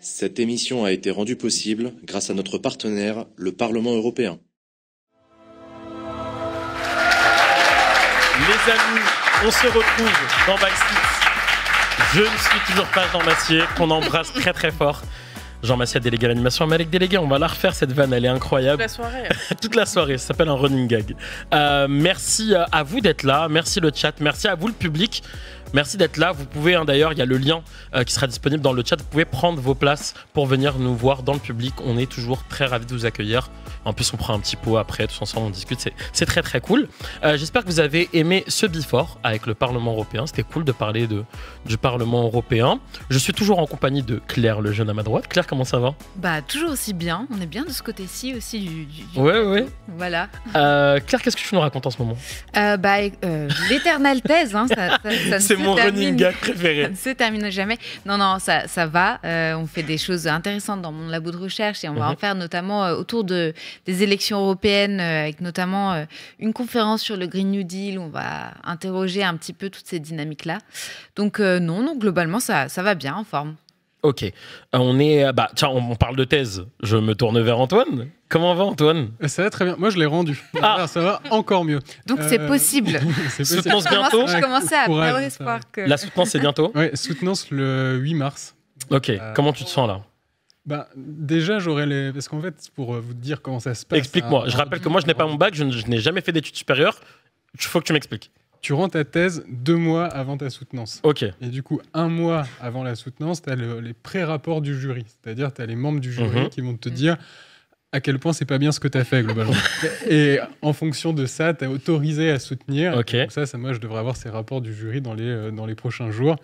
Cette émission a été rendue possible grâce à notre partenaire, le Parlement européen. Les amis, on se retrouve dans Backstage. Je ne suis toujours pas Jean Massier, qu'on embrasse très très fort. Jean Massier, délégué à l'animation, Malek délégué, on va la refaire cette vanne, elle est incroyable. Toute la soirée. Hein. Toute la soirée, ça s'appelle un running gag. Euh, merci euh, à vous d'être là, merci le chat, merci à vous le public. Merci d'être là. Vous pouvez, hein, d'ailleurs, il y a le lien euh, qui sera disponible dans le chat. Vous pouvez prendre vos places pour venir nous voir dans le public. On est toujours très ravis de vous accueillir. En plus, on prend un petit pot après, tous ensemble, on discute. C'est très, très cool. Euh, j'espère que vous avez aimé ce Before avec le Parlement européen. C'était cool de parler de, du Parlement européen. Je suis toujours en compagnie de Claire, le jeune à ma droite. Claire, comment ça va Bah, toujours aussi bien. On est bien de ce côté-ci aussi du. du, Ouais, ouais. Voilà. Euh, Claire, qu'est-ce que tu nous racontes en ce moment Bah, l'éternelle thèse, hein, ça, mon running gag préféré. Ça ne termine jamais. Non, non, ça, ça va. Euh, on fait des choses intéressantes dans mon labo de recherche et on va mhm. en faire notamment euh, autour de, des élections européennes, euh, avec notamment une conférence sur le Green New Deal où on va interroger un petit peu toutes ces dynamiques-là. Donc, non, non, globalement, ça, ça va bien en forme. Ok. on est. Bah, tiens, on parle de thèse. Je me tourne vers Antoine. Comment va Antoine Ça va très bien. Moi, je l'ai rendu. Ah. ça va encore mieux. Donc, c'est euh, possible. Soutenance bientôt. Je commençais à perdre espoir. Que... La soutenance, c'est bientôt Oui, soutenance le 8 mars. Ok, euh, comment tu te sens là bah, déjà, j'aurais les. Parce qu'en fait, pour euh, vous dire comment ça se passe. Explique-moi. Hein. Je rappelle que moi, je n'ai pas mon bac, je n'ai jamais fait d'études supérieures. Il faut que tu m'expliques. Tu rends ta thèse deux mois avant ta soutenance. OK. Et du coup, un mois avant la soutenance, tu as les pré-rapports du jury. C'est-à-dire, tu as les membres du jury mhm. qui vont te dire à quel point c'est pas bien ce que tu fait globalement. et en fonction de ça, tu autorisé à soutenir. Donc ça, ça, moi, je devrais avoir ces rapports du jury dans les, euh, dans les prochains jours.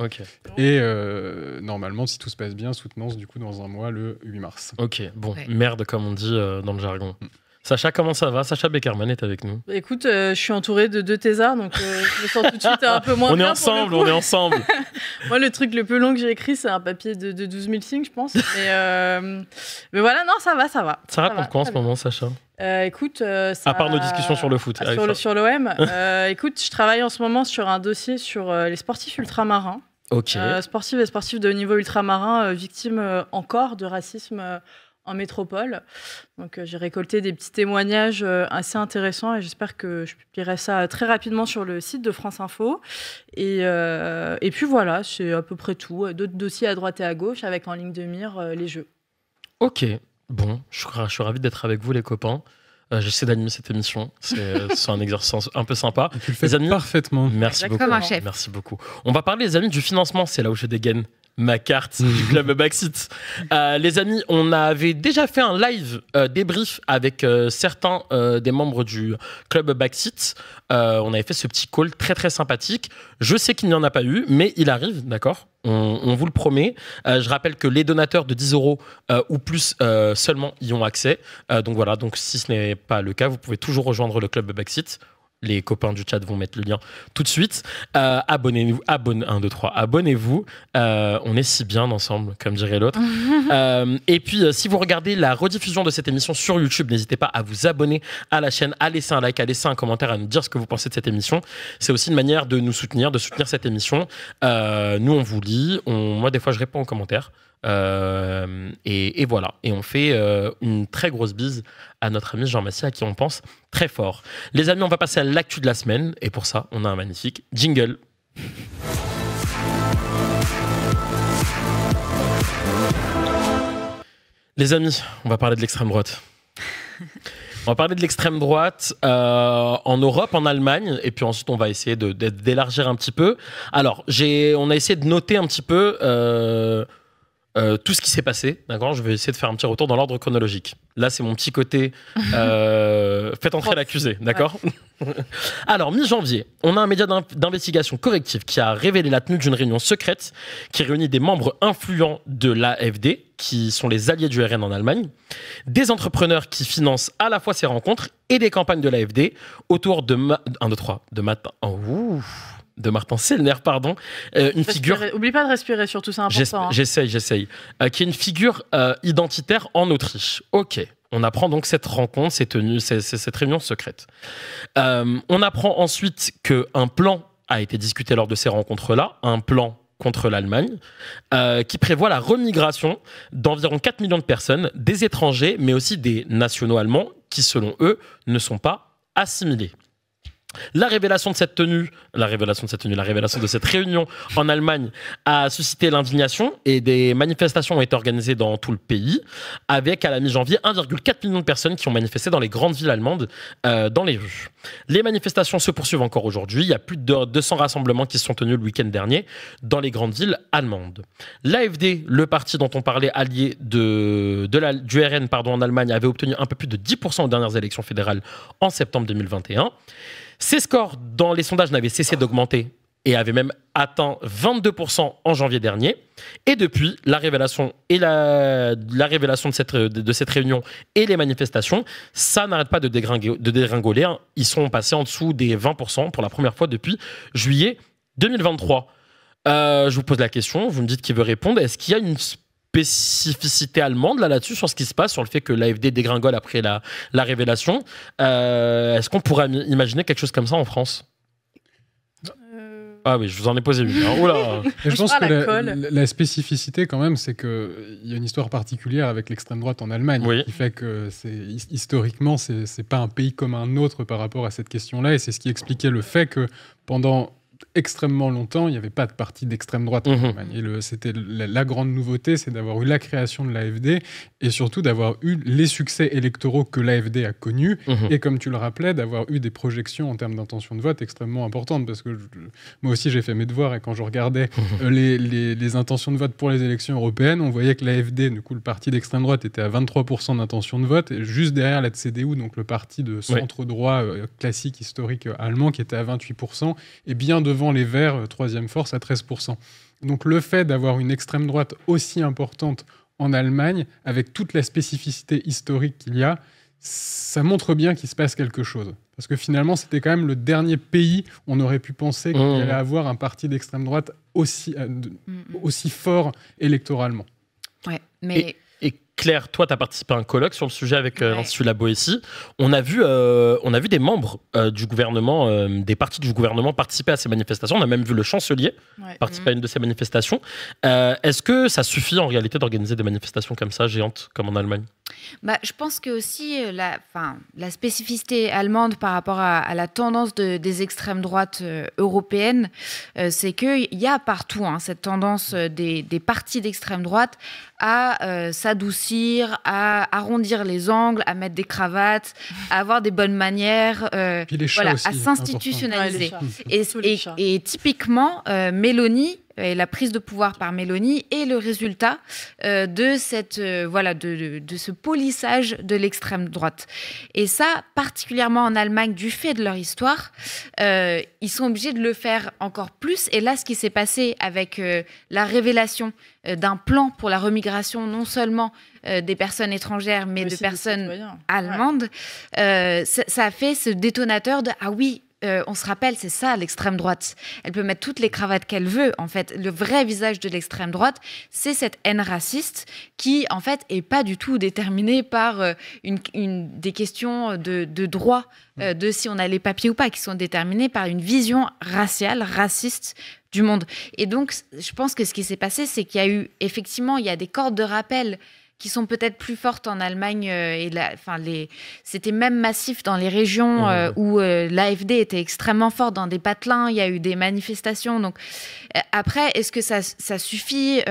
Et euh, normalement, si tout se passe bien, soutenance du coup dans un mois, le 8 mars. Ok, bon, merde comme on dit euh, dans le jargon. Mm. Sacha, comment ça va Sacha Beckerman est avec nous. Écoute, euh, je suis entouré de deux thésards, donc euh, je me sens tout de suite un peu moins. on, est ensemble, on est ensemble, Moi, le truc le plus long que j'ai écrit, c'est un papier de, 12 000 signes, je pense. Euh, mais, voilà, non, ça va, ça va. Ça, raconte quoi en ce moment, Sacha écoute, ça... à part nos discussions sur le foot, sur, l'OM. écoute, je travaille en ce moment sur un dossier sur les sportifs ultramarins, Ok. sportifs et sportifs de niveau ultramarin victimes encore de racisme en métropole. Donc euh, j'ai récolté des petits témoignages euh, assez intéressants et j'espère que je publierai ça très rapidement sur le site de France Info. Euh, et, puis voilà, c'est à peu près tout. D'autres dossiers à droite et à gauche avec en ligne de mire les jeux. Ok, bon, je, suis ravi d'être avec vous les copains. J'essaie d'animer cette émission. C'est un exercice un peu sympa. tu le fais parfaitement. Merci beaucoup. Merci beaucoup. On va parler, les amis, du financement. C'est là où je dégaine ma carte du mhm. club Backseat. Euh, les amis, on avait déjà fait un live euh, débrief avec euh, certains des membres du club Backseat. on avait fait ce petit call très très sympathique. Je sais qu'il n'y en a pas eu, mais il arrive, d'accord on, vous le promet. je rappelle que les donateurs de 10 euros ou plus seulement y ont accès. donc voilà, donc si ce n'est pas le cas, vous pouvez toujours rejoindre le club Backseat les copains du chat vont mettre le lien tout de suite. Euh, abonnez-vous, 2, abonnez-vous. Euh, on est si bien ensemble, comme dirait l'autre. Euh, et puis, si vous regardez la rediffusion de cette émission sur YouTube, n'hésitez pas à vous abonner à la chaîne, à laisser un like, à laisser un commentaire, à nous dire ce que vous pensez de cette émission. C'est aussi une manière de nous soutenir, de soutenir cette émission. nous, on vous lit. On, moi, des fois, je réponds aux commentaires. Euh, et, voilà. Et on fait euh, une très grosse bise à notre ami Jean Massy, à qui on pense très fort. Les amis, on va passer à l'actu de la semaine. Et pour ça, on a un magnifique jingle. Les amis, on va parler de l'extrême droite. On va parler de l'extrême droite euh, en Europe, en Allemagne, et puis ensuite on va essayer d'élargir un petit peu. Alors, on a essayé de noter un petit peu euh, tout ce qui s'est passé, d'accord Je vais essayer de faire un petit retour dans l'ordre chronologique. Là, c'est mon petit côté. Euh, faites entrer l'accusé, d'accord Alors, mi-janvier, on a un média d'investigation corrective qui a révélé la tenue d'une réunion secrète qui réunit des membres influents de l'AFD, qui sont les alliés du RN en Allemagne, des entrepreneurs qui financent à la fois ces rencontres et des campagnes de l'AFD autour de. 1, 2, 3, de matin. Oh, de Martin Sellner, pardon, euh, une figure. Oublie pas de respirer surtout, c'est important. Hein. J'essaye, j'essaye. Euh, qui est une figure euh, identitaire en Autriche. Ok. On apprend donc cette rencontre, tenue, cette réunion secrète. on apprend ensuite qu'un plan a été discuté lors de ces rencontres-là, un plan contre l'Allemagne, qui prévoit la remigration d'environ 4 millions de personnes, des étrangers, mais aussi des nationaux allemands, qui selon eux ne sont pas assimilés. La révélation de cette tenue, la révélation de cette tenue, la révélation de cette réunion en Allemagne a suscité l'indignation et des manifestations ont été organisées dans tout le pays avec à la mi-janvier 1,4 million de personnes qui ont manifesté dans les grandes villes allemandes euh, dans les rues. Les manifestations se poursuivent encore aujourd'hui. Il y a plus de 200 rassemblements qui se sont tenus le week-end dernier dans les grandes villes allemandes. L'AFD, le parti dont on parlait allié de, la, du RN pardon, en Allemagne, avait obtenu un peu plus de 10% aux dernières élections fédérales en septembre 2021. Ces scores dans les sondages n'avaient cessé d'augmenter et avaient même atteint 22% en janvier dernier. Et depuis, la révélation, et la, révélation de, cette, cette réunion et les manifestations, ça n'arrête pas de, dégringoler. Hein. Ils sont passés en dessous des 20% pour la première fois depuis juillet 2023. Euh, je vous pose la question, vous me dites qui veut répondre. Est-ce qu'il y a une spécificité allemande là dessus sur ce qui se passe, sur le fait que l'AFD dégringole après la, la révélation. Euh, est-ce qu'on pourrait imaginer quelque chose comme ça en France euh. ah oui, je vous en ai posé une. Hein. je pense que la, spécificité, quand même, c'est qu'il y a une histoire particulière avec l'extrême droite en Allemagne qui fait que historiquement, c'est pas un pays comme un autre par rapport à cette question-là. Et c'est ce qui expliquait le fait que pendant extrêmement longtemps, il n'y avait pas de parti d'extrême droite en Allemagne. Et c'était la, grande nouveauté, c'est d'avoir eu la création de l'AFD et surtout d'avoir eu les succès électoraux que l'AFD a connus. Mhm. Et comme tu le rappelais, d'avoir eu des projections en termes d'intention de vote extrêmement importantes. Parce que moi aussi, j'ai fait mes devoirs et quand je regardais mhm. euh, les, intentions de vote pour les élections européennes, on voyait que l'AFD, du coup, le parti d'extrême droite, était à 23% d'intention de vote. Et juste derrière la CDU, donc le parti de centre-droit euh, classique, historique euh, allemand, qui était à 28%. Et bien de devant les Verts, euh, troisième force, à 13%. Donc le fait d'avoir une extrême droite aussi importante en Allemagne, avec toute la spécificité historique qu'il y a, ça montre bien qu'il se passe quelque chose. Parce que finalement, c'était quand même le dernier pays où on aurait pu penser qu'il mmh. allait avoir un parti d'extrême droite aussi, euh, mmh, mmh. aussi fort électoralement. Ouais, mais... Claire, toi, tu as participé à un colloque sur le sujet avec euh, l'Institut La Boétie. On a vu, euh, on a vu des membres euh, du gouvernement, des partis du gouvernement participer à ces manifestations. On a même vu le chancelier participer mhm. à une de ces manifestations. Est-ce que ça suffit en réalité d'organiser des manifestations comme ça, géantes, comme en Allemagne bah, je pense que aussi euh, la, la spécificité allemande par rapport à, la tendance des extrêmes droites euh, européennes, euh, c'est c'est qu'il y a partout hein, cette tendance des, partis d'extrême droite à s'adoucir, à arrondir les angles, à mettre des cravates, à avoir des bonnes manières, à s'institutionnaliser. et, et, et, typiquement, Mélanie et la prise de pouvoir par Mélanie est le résultat euh, de, cette, euh, voilà, de, ce polissage de l'extrême droite. Et ça, particulièrement en Allemagne, du fait de leur histoire, euh, ils sont obligés de le faire encore plus. Et là, ce qui s'est passé avec la révélation d'un plan pour la remigration non seulement des personnes étrangères, mais, de personnes allemandes, ça, a fait ce détonateur de ⁇ Ah oui, euh, on se rappelle, c'est ça l'extrême droite. Elle peut mettre toutes les cravates qu'elle veut. En fait, le vrai visage de l'extrême droite, c'est cette haine raciste qui, en fait, est pas du tout déterminée par euh, une, des questions de, droit, euh, mm. de si on a les papiers ou pas, qui sont déterminées par une vision raciale, raciste du monde. Et donc, je pense que ce qui s'est passé, c'est qu'il y a eu, effectivement, il y a des cordes de rappel qui sont peut-être plus fortes en Allemagne. Euh, et la, enfin, les, c'était même massif dans les régions euh, où euh, l'AFD était extrêmement forte, dans des patelins, il y a eu des manifestations. Donc, après, est-ce que ça, ça suffit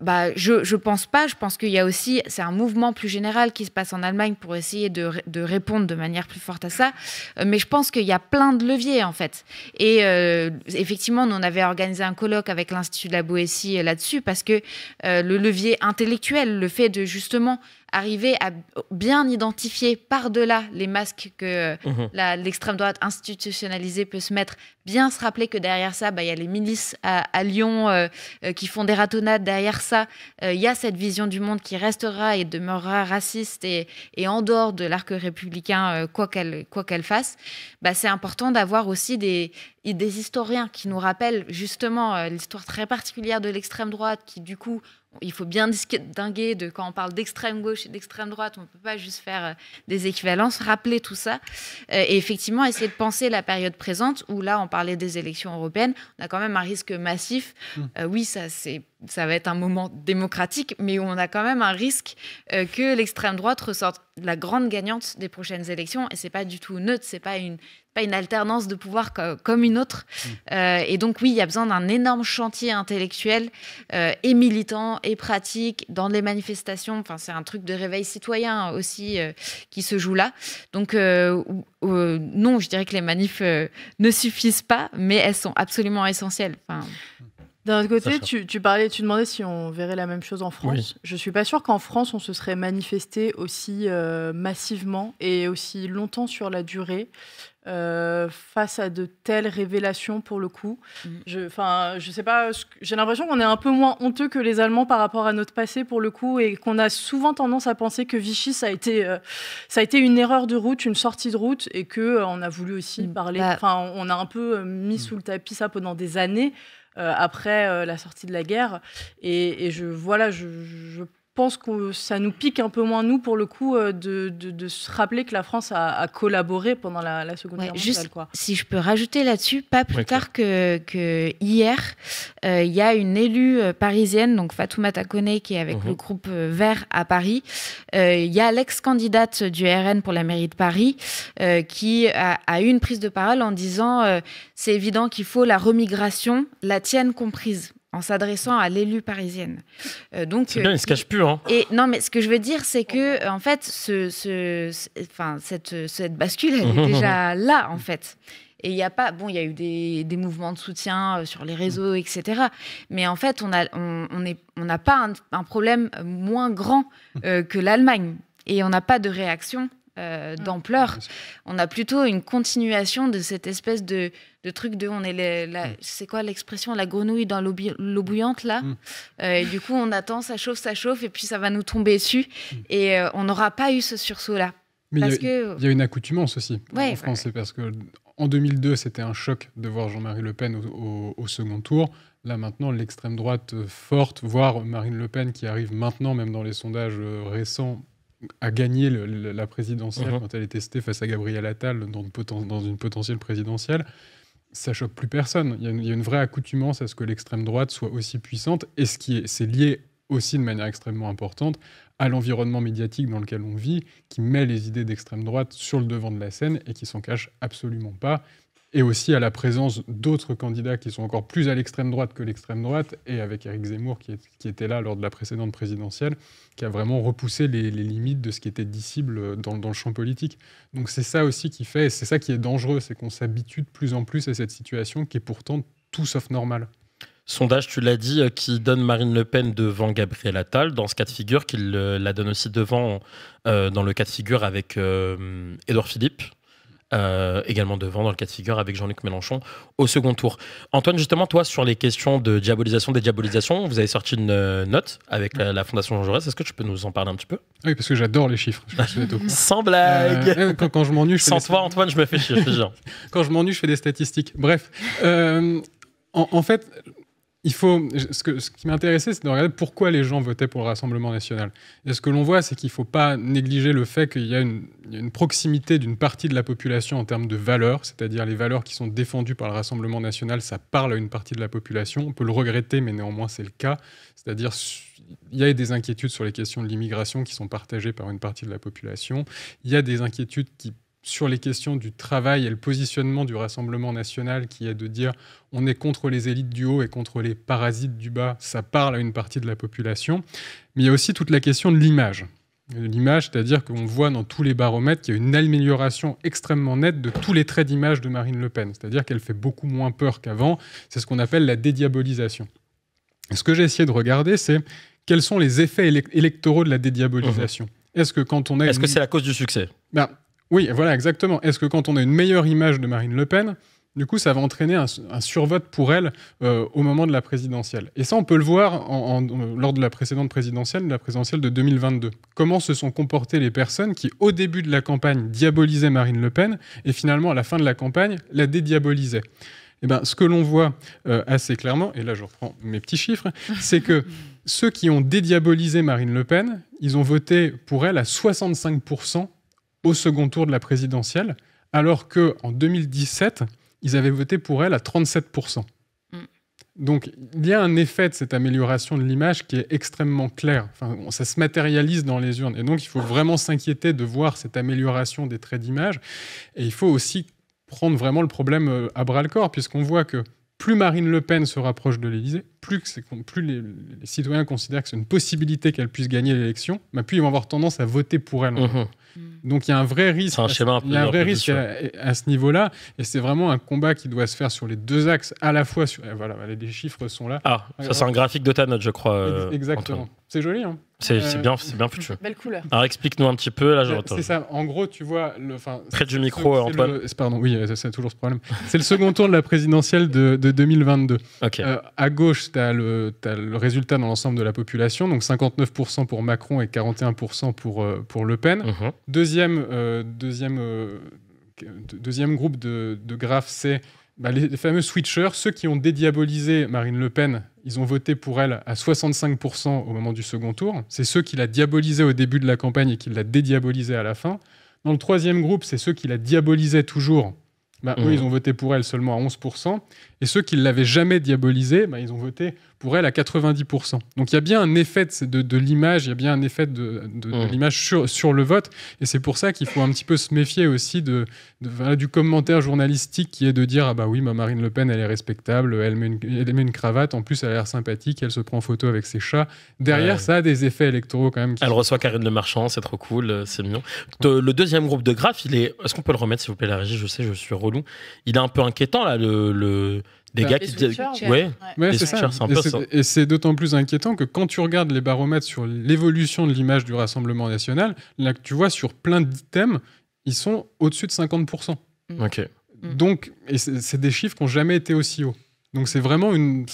bah, Je ne pense pas. Je pense qu'il y a aussi, c'est un mouvement plus général qui se passe en Allemagne pour essayer de, de répondre de manière plus forte à ça. mais je pense qu'il y a plein de leviers, en fait. Et effectivement, nous, on avait organisé un colloque avec l'Institut de la Boétie là-dessus parce que le levier intellectuel, le fait de justement arriver à bien identifier par-delà les masques que mhm. l'extrême droite institutionnalisée peut se mettre, bien se rappeler que derrière ça, bah, il y a les milices à, Lyon euh, euh, qui font des ratonnades, derrière ça, euh, il y a cette vision du monde qui restera et demeurera raciste et, en dehors de l'arc républicain, quoi qu'elle fasse, bah, c'est important d'avoir aussi des, des historiens qui nous rappellent justement l'histoire très particulière de l'extrême droite qui du coup il faut bien distinguer de quand on parle d'extrême gauche et d'extrême droite, on ne peut pas juste faire euh, des équivalences, rappeler tout ça euh, et effectivement essayer de penser la période présente où là on parlait des élections européennes, on a quand même un risque massif. Mmh. Euh, oui, ça c'est ça va être un moment démocratique, mais où on a quand même un risque que l'extrême droite ressorte la grande gagnante des prochaines élections. Et ce n'est pas du tout neutre, c'est pas une, pas une alternance de pouvoir comme une autre. Mm. Euh, et donc oui, il y a besoin d'un énorme chantier intellectuel euh, et militant et pratique dans les manifestations. Enfin, c'est un truc de réveil citoyen aussi euh, qui se joue là. Donc non, je dirais que les manifs ne suffisent pas, mais elles sont absolument essentielles. D'un autre côté, tu, parlais, tu demandais si on verrait la même chose en France. Je suis pas sûre qu'en France, on se serait manifesté aussi euh, massivement et aussi longtemps sur la durée euh, face à de telles révélations pour le coup. Mm. Je, enfin, sais pas. J'ai l'impression qu'on est un peu moins honteux que les Allemands par rapport à notre passé pour le coup et qu'on a souvent tendance à penser que Vichy ça a été, euh, ça a été une erreur de route, une sortie de route et que on a voulu aussi mm. parler. Bah enfin, on a un peu mis mm. sous le tapis ça pendant des années. Euh, après euh, la sortie de la guerre. Et, et je, voilà, je, je pense que ça nous pique un peu moins, nous, pour le coup, euh, de, se rappeler que la France a, collaboré pendant la, Seconde Guerre mondiale. Juste, Si je peux rajouter là-dessus, pas plus tard que, que hier, euh, il y a une élue euh, parisienne, donc Fatou Matakone, qui est avec uh-huh. le groupe Vert à Paris. Il y a l'ex-candidate du RN pour la mairie de Paris qui a, a, eu une prise de parole en disant c'est évident qu'il faut la remigration, la tienne comprise en s'adressant à l'élu parisienne. Euh, donc, bien, il euh, se cache plus. Hein. Et non, mais ce que je veux dire, c'est que euh, en fait, cette, bascule, elle est déjà là, en fait. Et il y a pas, bon, il y a eu des, mouvements de soutien sur les réseaux, etc. Mais en fait, on a, on, on n'a pas un, problème moins grand que l'Allemagne, et on n'a pas de réaction euh, mm. d'ampleur. On a plutôt une continuation de cette espèce de, truc de on est mm. c'est quoi l'expression la grenouille dans l'eau, bouillante là mm. euh, du coup on attend ça chauffe ça chauffe et puis ça va nous tomber dessus et euh, on n'aura pas eu ce sursaut là. il y, a une accoutumance aussi en France, parce que en 2002 c'était un choc de voir Jean-Marie Le Pen au, au second tour. Là maintenant, l'extrême droite forte, voire Marine Le Pen qui arrive maintenant, même dans les sondages récents, a gagné la présidentielle mhm. quand elle est testée face à Gabriel Attal dans, une potentielle présidentielle, ça choque plus personne. Il y, a une, vraie accoutumance à ce que l'extrême droite soit aussi puissante, et ce qui c'est lié aussi de manière extrêmement importante à l'environnement médiatique dans lequel on vit, qui met les idées d'extrême droite sur le devant de la scène et qui s'en cache absolument pas, et aussi à la présence d'autres candidats qui sont encore plus à l'extrême droite que l'extrême droite, et avec Eric Zemmour qui, était là lors de la précédente présidentielle, qui a vraiment repoussé les, limites de ce qui était dissible dans, dans le champ politique. Donc c'est ça aussi qui fait, c'est ça qui est dangereux, c'est qu'on s'habitue de plus en plus à cette situation qui est pourtant tout sauf normale. Sondage, tu l'as dit, qui donne Marine Le Pen devant Gabriel Attal, dans ce cas de figure, qu'il euh, la donne aussi devant, euh, dans le cas de figure avec euh, Édouard Philippe, euh, également devant dans le cas de figure avec Jean-Luc Mélenchon au second tour. Antoine, justement, toi, sur les questions de diabolisation, des diabolisations, vous avez sorti une euh, note avec la, Fondation Jean Jaurès. Est-ce que tu peux nous en parler un petit peu Oui, parce que j'adore les chiffres. Sans blague euh, quand, je m'ennuie, je Sans toi, Antoine, je me fais chier, quand je m'ennuie, je fais des statistiques. Bref. En, en, fait, il faut, ce, ce qui m'intéressait, c'est de regarder pourquoi les gens votaient pour le Rassemblement national. Et ce que l'on voit, c'est qu'il ne faut pas négliger le fait qu'il y, a une, proximité d'une partie de la population en termes de valeurs, c'est-à-dire les valeurs qui sont défendues par le Rassemblement national, ça parle à une partie de la population. On peut le regretter, mais néanmoins, c'est le cas. C'est-à-dire, il y a des inquiétudes sur les questions de l'immigration qui sont partagées par une partie de la population. Il y a des inquiétudes qui sur les questions du travail et le positionnement du Rassemblement national qui est de dire on est contre les élites du haut et contre les parasites du bas, ça parle à une partie de la population. Mais il y a aussi toute la question de l'image. L'image, c'est-à-dire qu'on voit dans tous les baromètres qu'il y a une amélioration extrêmement nette de tous les traits d'image de Marine Le Pen, c'est-à-dire qu'elle fait beaucoup moins peur qu'avant, c'est ce qu'on appelle la dédiabolisation. ce que j'ai essayé de regarder, c'est quels sont les effets électoraux de la dédiabolisation. Mmh. Est-ce que quand on a... Est-ce que c'est la cause du succès ben, oui, voilà, exactement. Est-ce que quand on a une meilleure image de Marine Le Pen, du coup, ça va entraîner un, survote pour elle euh, au moment de la présidentielle. Et ça, on peut le voir euh, lors de la précédente présidentielle, la présidentielle de 2022. Comment se sont comportées les personnes qui, au début de la campagne, diabolisaient Marine Le Pen et finalement, à la fin de la campagne, la dédiabolisaient. Eh bien, ce que l'on voit euh, assez clairement, et là je reprends mes petits chiffres, c'est que ceux qui ont dédiabolisé Marine Le Pen, ils ont voté pour elle à 65 au second tour de la présidentielle, alors que en 2017, ils avaient voté pour elle à 37%. Mm. Donc il y a un effet de cette amélioration de l'image qui est extrêmement clair. Enfin, ça se matérialise dans les urnes. Et donc il faut vraiment s'inquiéter de voir cette amélioration des traits d'image. Et il faut aussi prendre vraiment le problème euh, à bras le corps, puisqu'on voit que plus Marine Le Pen se rapproche de l'Élysée, plus, les, citoyens considèrent que c'est une possibilité qu'elle puisse gagner l'élection, bah, plus ils vont avoir tendance à voter pour elle. Mmh Mm. Donc il y a un vrai risque, un vrai risque à, ce niveau-là, et c'est vraiment un combat qui doit se faire sur les deux axes à la fois. Sur, eh, voilà, les chiffres sont là. Ah, ça c'est un graphique de ta note, je crois. Euh, exactement. C'est joli. Hein c'est euh, bien, c'est bien Belle couleur. Alors explique-nous un petit peu là. C'est ça. En gros, tu vois, le, près du micro, pardon, oui, c'est toujours ce problème. C'est le second tour de la présidentielle de, de 2022. Euh, à gauche, tu as, le résultat dans l'ensemble de la population, donc 59% pour Macron et 41% pour pour Le Pen. Mhm. Deuxième, euh, deuxième, euh, deuxième groupe de, graphes, c'est bah, les, fameux switchers, ceux qui ont dédiabolisé Marine Le Pen. Ils ont voté pour elle à 65% au moment du second tour. C'est ceux qui la diabolisé au début de la campagne et qui la dédiabolisé à la fin. Dans le troisième groupe, c'est ceux qui la diabolisaient toujours. Bah, eux, mmh. ils ont voté pour elle seulement à 11%. Et ceux qui ne l'avaient jamais diabolisée, bah, ils ont voté pour elle à 90%. Donc il y a bien un effet de, de, l'image, il y a bien un effet de, de mmh. l'image sur, sur, le vote. Et c'est pour ça qu'il faut un petit peu se méfier aussi de, du commentaire journalistique qui est de dire Ah bah oui, ma Marine Le Pen, elle est respectable, elle met une, elle met une cravate, en plus elle a l'air sympathique, elle se prend en photo avec ses chats. Derrière, ça a des effets électoraux quand même. Elle reçoit Karine Le Marchand, c'est trop cool, euh, c'est mignon. le deuxième groupe de graphes, il est. Est-ce qu'on peut le remettre, s'il vous plaît, la régie Je sais, je suis relou. Il est un peu inquiétant, là, le... le des bah, gars qui disent. Ouais, c'est ça. Et c'est d'autant plus inquiétant que quand tu regardes les baromètres sur l'évolution de l'image du Rassemblement national, là que tu vois sur plein d'items, ils sont au-dessus de 50%. Mm. Ok. Mm. Donc, et c'est des chiffres qui n'ont jamais été aussi hauts. Donc c'est vraiment une.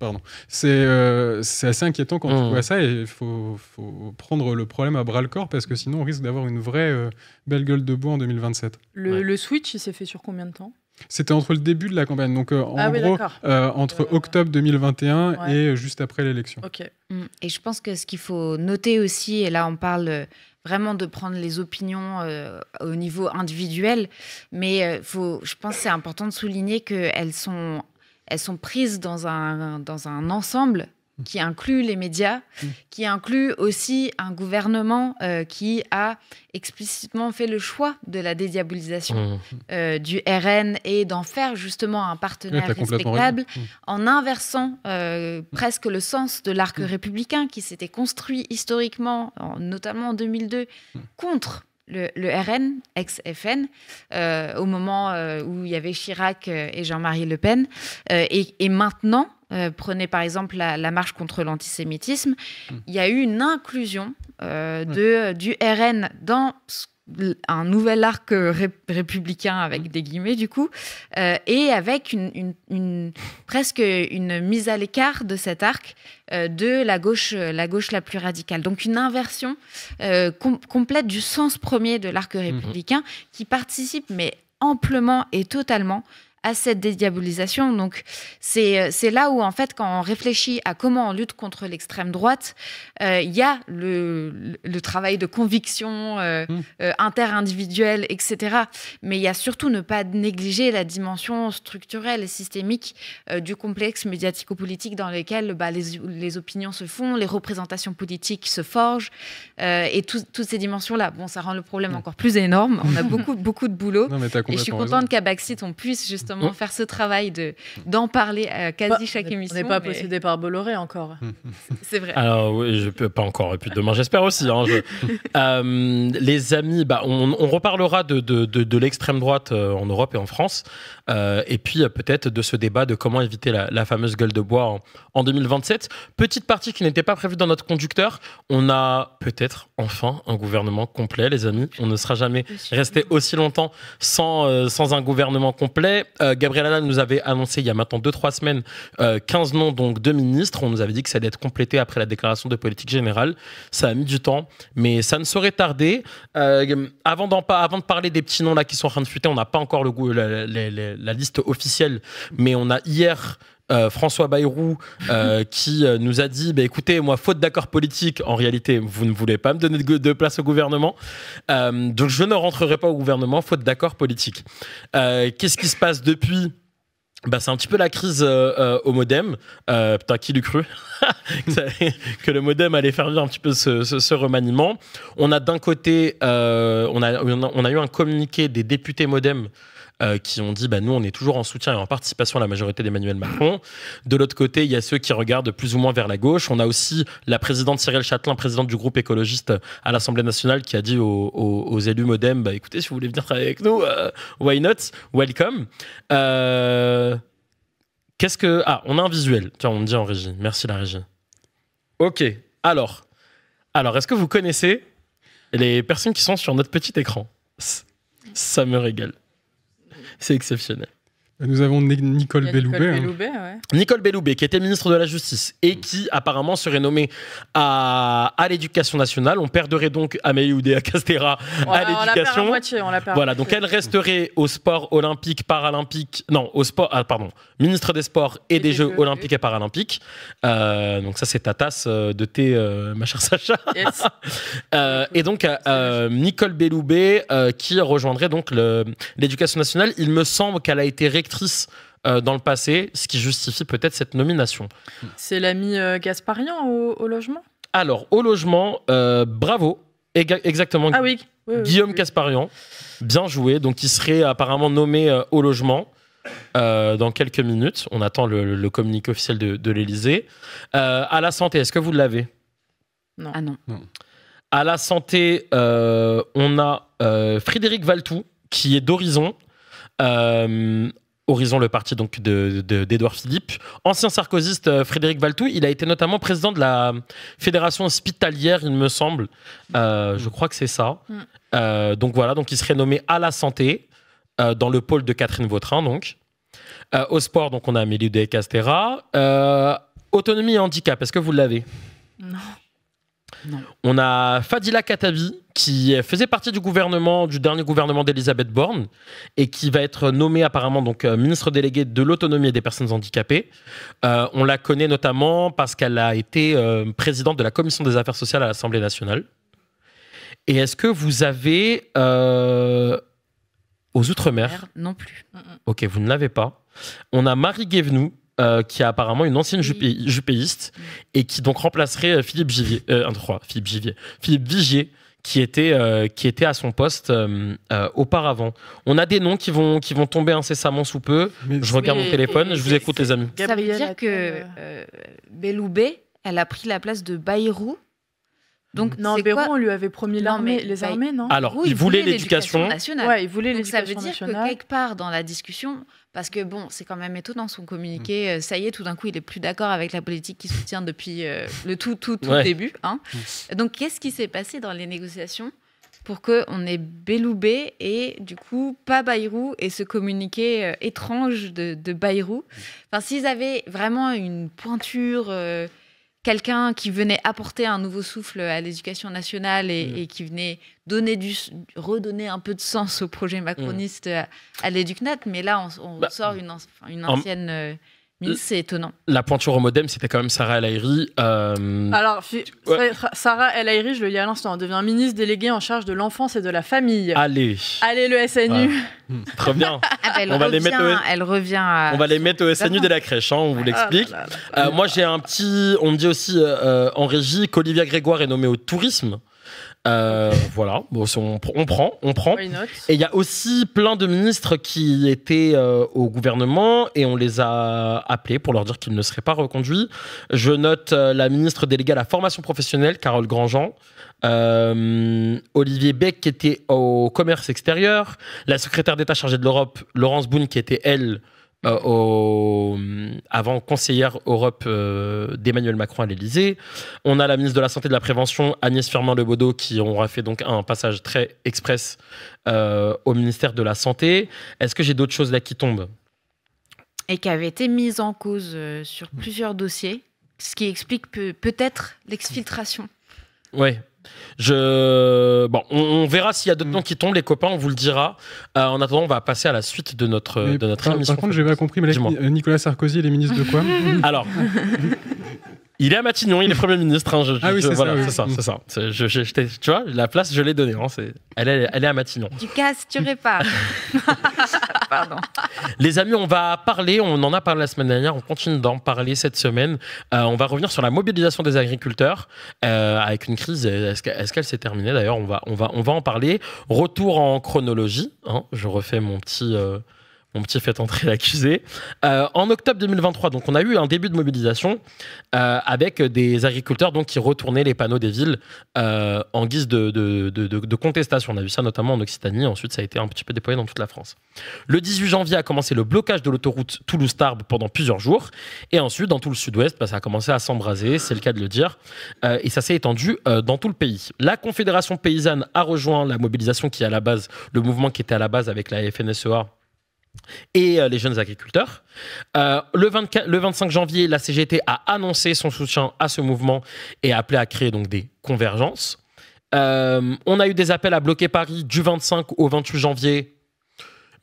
Pardon. Euh, c'est assez inquiétant quand tu mm. vois ça et il faut, faut, prendre le problème à bras le corps parce que sinon on risque d'avoir une vraie euh, belle gueule de bois en 2027. Le, le switch, il s'est fait sur combien de temps c'était entre le début de la campagne, donc euh, en ah gros euh, entre euh, octobre 2021 et juste après l'élection. Mm. Et je pense que ce qu'il faut noter aussi, et là on parle vraiment de prendre les opinions au niveau individuel, mais faut, je pense que c'est important de souligner qu'elles sont, elles sont prises dans un, dans un ensemble qui inclut les médias, mm. qui inclut aussi un gouvernement euh, qui a explicitement fait le choix de la dédiabolisation mm. euh, du RN et d'en faire justement un partenaire respectable mm. en inversant euh, presque le sens de l'arc républicain qui s'était construit historiquement, notamment en 2002, contre le, RN, ex-FN, au moment où il y avait Chirac et Jean-Marie Le Pen. et, et, maintenant, euh, prenez par exemple la, marche contre l'antisémitisme. Hmm. Il y a eu une inclusion euh, hmm. euh, du RN dans un nouvel arc républicain avec hmm. des guillemets du coup et avec presque une mise à l'écart de cet arc de la gauche la gauche la plus radicale donc une inversion complète du sens premier de l'arc républicain qui participe mais amplement et totalement à cette dédiabolisation. Donc euh, c'est là où, en fait, quand on réfléchit à comment on lutte contre l'extrême droite, euh, il y a le, travail de conviction euh, mmh. interindividuelle, etc. Mais il y a surtout ne pas négliger la dimension structurelle et systémique du complexe médiatico-politique dans lequel bah, les, les, opinions se font, les représentations politiques se forgent, et toutes ces dimensions-là. Bon, ça rend le problème encore plus énorme. On a beaucoup, beaucoup de boulot. et je suis contente qu'à Baxit, on puisse justement Mmh. faire ce travail de d'en parler à quasi chaque émission. On n'est pas possédé par Bolloré encore. Mmh. C'est vrai. Alors oui, je peux pas encore. Et puis demain, j'espère aussi. Hein, euh, les amis, bah, on, reparlera de, de, de, l'extrême droite euh, en Europe et en France. Euh, et puis peut-être de ce débat de comment éviter la, fameuse gueule de bois en, 2027. Petite partie qui n'était pas prévue dans notre conducteur. On a peut-être enfin un gouvernement complet, les amis. On ne sera jamais resté aussi longtemps sans, sans un gouvernement complet. Euh, Gabriel nous avait annoncé il y a maintenant 2-3 semaines 15 euh, noms, donc deux ministres. On nous avait dit que ça allait être complété après la déclaration de politique générale. Ça a mis du temps, mais ça ne saurait tarder. Euh, avant, de parler des petits noms là qui sont en train de fuiter, on n'a pas encore le goût, la, liste officielle, mais on a hier euh, François Bayrou, euh, qui euh, nous a dit bah, écoutez, moi, faute d'accord politique, en réalité, vous ne voulez pas me donner de, place au gouvernement, donc je ne rentrerai pas au gouvernement, faute d'accord politique. Qu'est-ce qui se passe depuis bah, c'est un petit peu la crise au modem. Euh, putain, qui l'eût cru que le modem allait faire vivre un petit peu ce, remaniement. On a d'un côté, on, a, eu un communiqué des députés modem euh, qui ont dit bah, nous, on est toujours en soutien et en participation à la majorité d'Emmanuel Macron. De l'autre côté, il y a ceux qui regardent plus ou moins vers la gauche. On a aussi la présidente Cyril Châtelain, présidente du groupe écologiste à l'Assemblée nationale, qui a dit aux, élus Modem bah, écoutez, si vous voulez venir travailler avec nous, euh, why not Welcome. Euh, qu'est-ce que. Ah, on a un visuel. Tiens, on me dit en régie. Merci la régie. Ok. Alors, alors est-ce que vous connaissez les personnes qui sont sur notre petit écran Ça me régale. C'est exceptionnel. Nous avons Nicole Belloubet. Hein. Nicole Belloubet, qui était ministre de la Justice et qui apparemment serait nommée à, à l'éducation nationale. On perdrait donc Amélie Oudéa Castera à l'éducation. Voilà, donc elle resterait au sport olympique, paralympique. Non, au sport, ah, pardon, ministre des Sports et, des, Jeux, olympiques et paralympiques. Euh, donc ça, c'est ta tasse euh, de thé, euh, ma chère Sacha. et donc, Nicole Belloubet, qui rejoindrait donc l'éducation nationale, il me semble qu'elle a été rectifiée euh, dans le passé, ce qui justifie peut-être cette nomination. C'est l'ami euh, Gasparian au, logement Alors, au logement, euh, bravo. exactement. Ah oui. Guillaume Gasparian, bien joué. Donc, il serait apparemment nommé au logement. dans quelques minutes, on attend le, communiqué officiel de, l'Elysée. à la santé, est-ce que vous l'avez Non. Ah non. À la santé, on a Frédéric Valtou, qui est d'Horizon. Euh, Horizon, le parti donc d'Edouard de, Philippe. Ancien sarkozyste euh, Frédéric Valtou, il a été notamment président de la fédération hospitalière, il me semble. Euh, je crois que c'est ça. Mm. Euh, donc voilà, donc il serait nommé à la santé dans le pôle de Catherine Vautrin. Donc au sport, donc on a Amélie de Castera. autonomie et handicap, est-ce que vous l'avez Non. On a Fadila Katavi qui faisait partie du gouvernement, du dernier gouvernement d'Elisabeth Borne, et qui va être nommée apparemment donc euh, ministre déléguée de l'autonomie et des personnes handicapées. Euh, on la connaît notamment parce qu'elle a été euh, présidente de la commission des affaires sociales à l'Assemblée nationale. Et est-ce que vous avez aux Outre-mer Non plus. Ok, vous ne l'avez pas. On a Marie Guévenou, euh, qui est apparemment une ancienne mm. jupéiste mm. et qui donc remplacerait euh, Philippe euh, Philippe Philippe Vigier, qui était, qui était à son poste auparavant. On a des noms qui vont, qui vont tomber incessamment sous peu. je regarde mon téléphone, je vous écoute, les amis. Ça veut dire que Belloubet, elle a pris la place de Bayrou. Donc, mm. non, Bayrou, on lui avait promis l'armée, les armées, non Alors, il, voulait l'éducation nationale. il voulait Donc, ça veut dire que quelque part dans la discussion, parce que bon, c'est quand même étonnant son communiqué. Mm. Euh, ça y est, tout d'un coup, il est plus d'accord avec la politique qu'il soutient depuis euh, le tout, tout, tout début. Hein. Mm. Donc, qu'est-ce qui s'est passé dans les négociations pour qu'on ait Beloubé et du coup pas Bayrou et ce communiqué euh, étrange de, Bayrou mm. Enfin, s'ils avaient vraiment une pointure quelqu'un qui venait apporter un nouveau souffle à l'éducation nationale et, mm. qui venait donner du, redonner un peu de sens au projet macroniste mm. à, l'Éducnat. Mais là, on, bah, sort une, ancienne... Euh, euh, c'est étonnant. La pointure au modem, c'était quand même Sarah El euh, Alors, Sarah El je le dis à l'instant, hein, devient ministre déléguée en charge de l'enfance et de la famille. Allez. Allez, le SNU. Hmm, très bien. Ah, ah, ben, on va les mettre hein, Elle revient On va les mettre au SNU de la crèche, hein, on vous ah, l'explique. Euh, moi, j'ai un petit. On me dit aussi en régie qu'Olivia Grégoire est nommée au tourisme. Euh, voilà, on, prend, on prend. Et il y a aussi plein de ministres qui étaient euh, au gouvernement et on les a appelés pour leur dire qu'ils ne seraient pas reconduits. Je note euh, la ministre déléguée à la formation professionnelle, Carole Grandjean, Olivier Beck qui était au commerce extérieur, la secrétaire d'État chargée de l'Europe, Laurence Boone qui était elle euh, euh, avant conseillère Europe euh, d'Emmanuel Macron à l'Elysée. On a la ministre de la Santé et de la Prévention, Agnès firmin Lebodo, qui aura fait donc un passage très express au ministère de la Santé. Est-ce que j'ai d'autres choses là qui tombent Et qui avaient été mises en cause sur plusieurs dossiers, ce qui explique peut-être l'exfiltration. Oui on, verra s'il y a d'autres mm. noms qui tombent, les copains, on vous le dira. Euh, en attendant, on va passer à la suite de notre, de notre émission. Par contre, j'ai pas compris, mais Nicolas Sarkozy, les ministres de quoi Alors, Il est à Matignon, il est Premier ministre. Hein, ah oui, c'est ça. C'est ça, tu vois, la place, je l'ai donnée. Hein, elle, est, elle est à Matignon. Tu casses, tu répares. Pardon. Les amis, on va parler, on en a parlé la semaine dernière, on continue d'en parler cette semaine. Euh, on va revenir sur la mobilisation des agriculteurs euh, avec une crise. Est-ce qu'elle s'est terminée D'ailleurs, on va, on, va, on va en parler. Retour en chronologie. Hein, je refais mon petit... Euh, mon petit fait entrer l'accusé. Euh, en octobre 2023, donc on a eu un début de mobilisation euh, avec des agriculteurs donc, qui retournaient les panneaux des villes euh, en guise de, contestation. On a vu ça notamment en Occitanie. Ensuite, ça a été un petit peu déployé dans toute la France. Le 18 janvier a commencé le blocage de l'autoroute Toulouse-Tarbes pendant plusieurs jours. Et ensuite, dans tout le sud-ouest, bah, ça a commencé à s'embraser, c'est le cas de le dire. et ça s'est étendu dans tout le pays. La Confédération paysanne a rejoint la mobilisation qui est à la base, le mouvement qui était à la base avec la FNSEA et euh, les jeunes agriculteurs. Euh, le, 25 janvier, la CGT a annoncé son soutien à ce mouvement et a appelé à créer donc des convergences. Euh, on a eu des appels à bloquer Paris du 25 au 28 janvier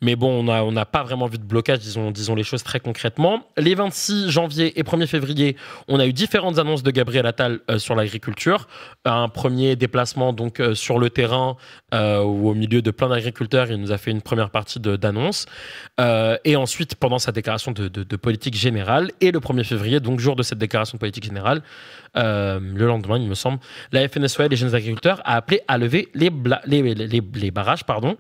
mais bon, on n'a pas vraiment vu de blocage, disons, disons les choses très concrètement. Les 26 janvier et 1er février, on a eu différentes annonces de Gabriel Attal euh, sur l'agriculture. Un premier déplacement donc euh, sur le terrain euh, ou au milieu de plein d'agriculteurs, il nous a fait une première partie d'annonce. et ensuite, pendant sa déclaration de, politique générale, et le 1er février, donc jour de cette déclaration de politique générale, le lendemain, il me semble, la FNSOA les jeunes agriculteurs a appelé à lever les, les barrages pardon,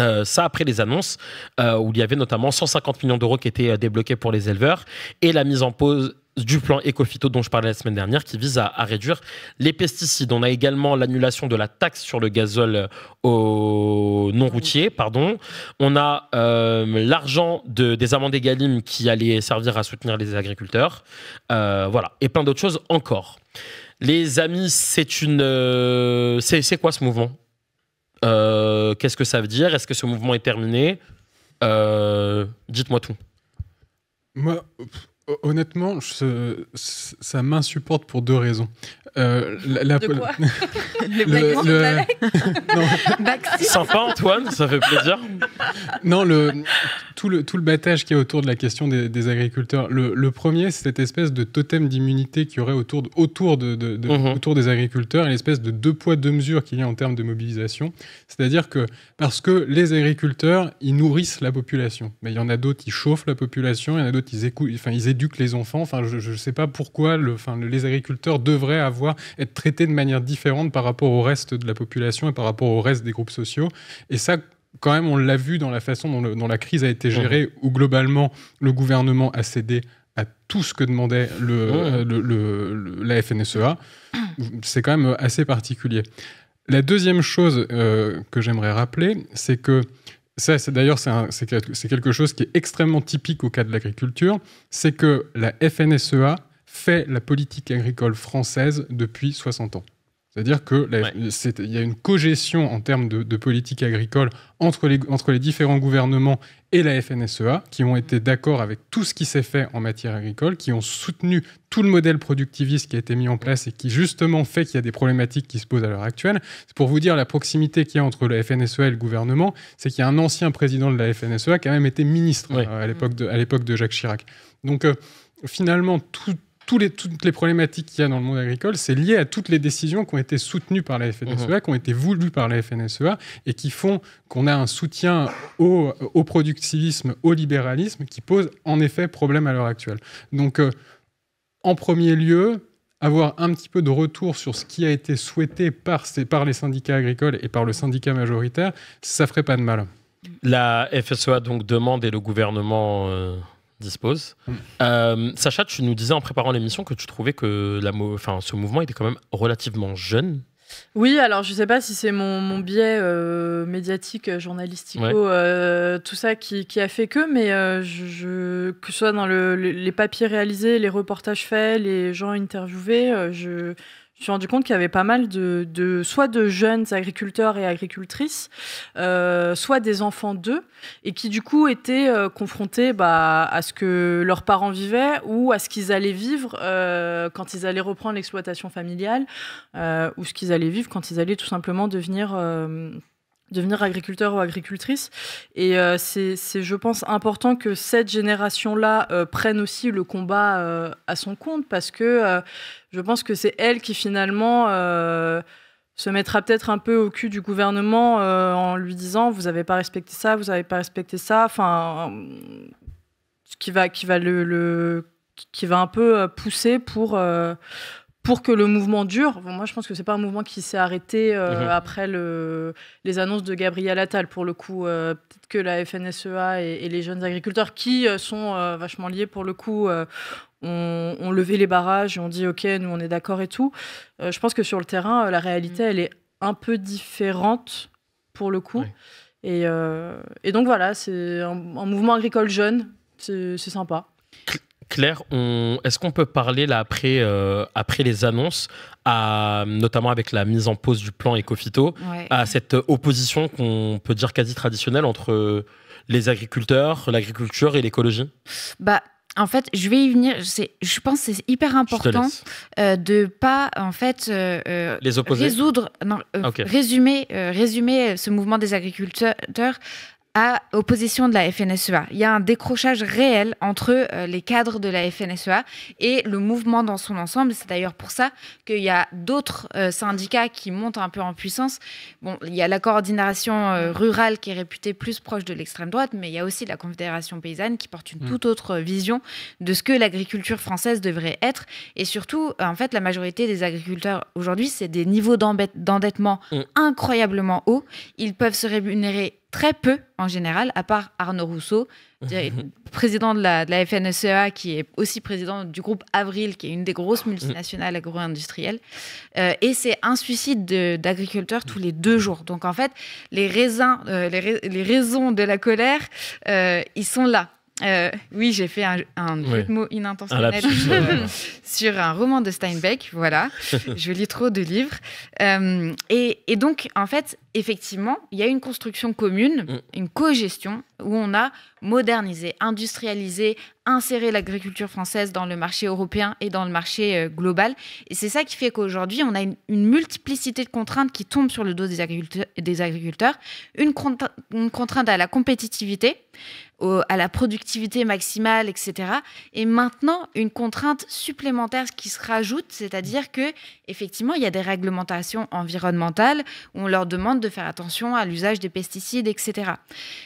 euh, ça après les annonces euh, où il y avait notamment 150 millions d'euros qui étaient euh, débloqués pour les éleveurs et la mise en pause du plan écophyto dont je parlais la semaine dernière qui vise à, réduire les pesticides. On a également l'annulation de la taxe sur le gazole au non routier, pardon. On a l'argent des amendes égalimes qui allait servir à soutenir les agriculteurs. voilà, et plein d'autres choses encore. Les amis, c'est une c'est quoi ce mouvement euh, qu'est-ce que ça veut dire Est-ce que ce mouvement est terminé euh, Dites-moi tout. Honnêtement, ça m'insupporte pour deux raisons. Euh, la, de quoi le, le, Sympa Antoine, ça fait plaisir. Non, le, tout, le, tout le battage qui est autour de la question des, agriculteurs. Le, premier, c'est cette espèce de totem d'immunité qu'il y aurait autour, de, autour, de, mhm. autour des agriculteurs et l'espèce de deux poids, deux mesures qu'il y a en termes de mobilisation. C'est-à-dire que parce que les agriculteurs, ils nourrissent la population. Mais il y en a d'autres, qui chauffent la population, il y en a d'autres, qui écoutent, enfin, ils éduque les enfants. Enfin, je ne sais pas pourquoi le, enfin, les agriculteurs devraient avoir, être traités de manière différente par rapport au reste de la population et par rapport au reste des groupes sociaux. Et ça, quand même, on l'a vu dans la façon dont, la crise a été gérée, mmh. où globalement, le gouvernement a cédé à tout ce que demandait le, mmh. le, la FNSEA. Mmh. C'est quand même assez particulier. La deuxième chose euh, que j'aimerais rappeler, c'est que c'est d'ailleurs, c'est quelque chose qui est extrêmement typique au cas de l'agriculture, c'est que la FNSEA fait la politique agricole française depuis 60 ans. C'est-à-dire qu'il y a une cogestion en termes de, politique agricole entre les, différents gouvernements et la FNSEA, qui ont été d'accord avec tout ce qui s'est fait en matière agricole, qui ont soutenu tout le modèle productiviste qui a été mis en place et qui justement fait qu'il y a des problématiques qui se posent à l'heure actuelle. C'est pour vous dire la proximité qu'il y a entre la e FNSEA et le gouvernement, c'est qu'il y a un ancien président de la FNSEA qui a même été ministre euh, à l'époque de, Jacques Chirac. Donc euh, finalement, tout, les, toutes les problématiques qu'il y a dans le monde agricole, c'est lié à toutes les décisions qui ont été soutenues par la mhm. FNSEA, qui ont été voulues par la FNSEA et qui font qu'on a un soutien au, productivisme, au libéralisme qui pose en effet problème à l'heure actuelle. Donc, euh, en premier lieu, avoir un petit peu de retour sur ce qui a été souhaité par, par les syndicats agricoles et par le syndicat majoritaire, ça ferait pas de mal. La FSEA donc demande et le gouvernement. Euh, dispose. Hmm. Euh, Sacha, tu nous disais en préparant l'émission que tu trouvais que ce mouvement était quand même relativement jeune. Oui, alors je ne sais pas si c'est mon, biais euh, médiatique, journalistico, euh, tout ça qui, a fait que, mais je, que ce soit dans les papiers réalisés, les reportages faits, les gens interviewés, je, suis rendu compte qu'il y avait pas mal de, soit de jeunes agriculteurs et agricultrices, euh, soit des enfants d'eux, et qui du coup étaient euh, confrontés bah, à ce que leurs parents vivaient ou à ce qu'ils allaient vivre euh, quand ils allaient reprendre l'exploitation familiale, ou ce qu'ils allaient vivre quand ils allaient tout simplement devenir devenir agriculteur ou agricultrice. Et euh, c'est, je pense, important que cette génération-là euh, prenne aussi le combat euh, à son compte, parce que je pense que c'est elle qui finalement se mettra peut-être un peu au cul du gouvernement en lui disant vous n'avez pas respecté ça, vous n'avez pas respecté ça, enfin, qui va, qui va qui va un peu pousser pour pour que le mouvement dure, moi je pense que c'est pas un mouvement qui s'est arrêté euh, mhm. après le, les annonces de Gabriel Attal. Pour le coup, euh, peut-être que la FNSEA et, les jeunes agriculteurs qui euh, sont vachement liés pour le coup ont, levé les barrages et ont dit ok, nous on est d'accord et tout. je pense que sur le terrain, la réalité mhm. elle est un peu différente pour le coup. Et, donc voilà, c'est un mouvement agricole jeune, c'est sympa. Claire, on... est-ce qu'on peut parler là après, euh, après les annonces, à, notamment avec la mise en pause du plan Ecofito, à cette opposition qu'on peut dire quasi traditionnelle entre les agriculteurs, l'agriculture et l'écologie bah, en fait, je vais y venir. Je pense que c'est hyper important euh, de pas en fait euh, résoudre, non, résumer, résumer ce mouvement des agriculteurs à opposition de la FNSEA. Il y a un décrochage réel entre euh, les cadres de la FNSEA et le mouvement dans son ensemble. C'est d'ailleurs pour ça qu'il y a d'autres euh, syndicats qui montent un peu en puissance. Bon, il y a la coordination euh, rurale qui est réputée plus proche de l'extrême droite, mais il y a aussi la Confédération paysanne qui porte une mm. toute autre vision de ce que l'agriculture française devrait être. Et surtout, en fait, la majorité des agriculteurs aujourd'hui, c'est des niveaux d'endettement mm. incroyablement hauts. Ils peuvent se rémunérer très peu en général, à part Arnaud Rousseau, président de la, FNSEA, e e qui est aussi président du groupe Avril, qui est une des grosses multinationales agro-industrielles. Euh, et c'est un suicide d'agriculteurs tous les deux jours. Donc en fait, les, euh, raisons de la colère, euh, ils sont là. Euh, oui, j'ai fait un, mot inintentionnel sur un roman de Steinbeck, voilà. je lis trop de livres. Euh, et, donc, en fait, effectivement, il y a une construction commune, mm. une co-gestion, où on a modernisé, industrialisé, insérer l'agriculture française dans le marché européen et dans le marché euh, global. Et c'est ça qui fait qu'aujourd'hui, on a une, multiplicité de contraintes qui tombent sur le dos des agriculteurs. Des agriculteurs. Une, contrainte, à la compétitivité, à la productivité maximale, etc. Et maintenant, une contrainte supplémentaire qui se rajoute, c'est-à-dire que effectivement, il y a des réglementations environnementales où on leur demande de faire attention à l'usage des pesticides, etc.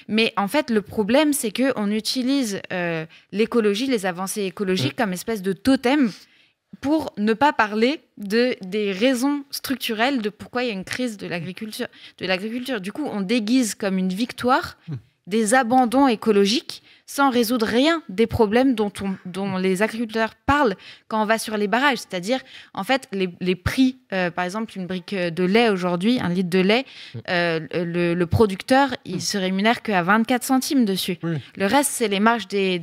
Mais en fait, le problème, c'est que on utilise euh, les les avancées écologiques mm. comme espèce de totem pour ne pas parler de, des raisons structurelles de pourquoi il y a une crise de l'agriculture. Du coup, on déguise comme une victoire mm. des abandons écologiques sans résoudre rien des problèmes dont, dont les agriculteurs parlent quand on va sur les barrages. C'est-à-dire, en fait, les, prix, euh, par exemple, une brique de lait aujourd'hui, un litre de lait, euh, le, producteur, il se rémunère qu'à 24 centimes dessus. Le reste, c'est les marges des,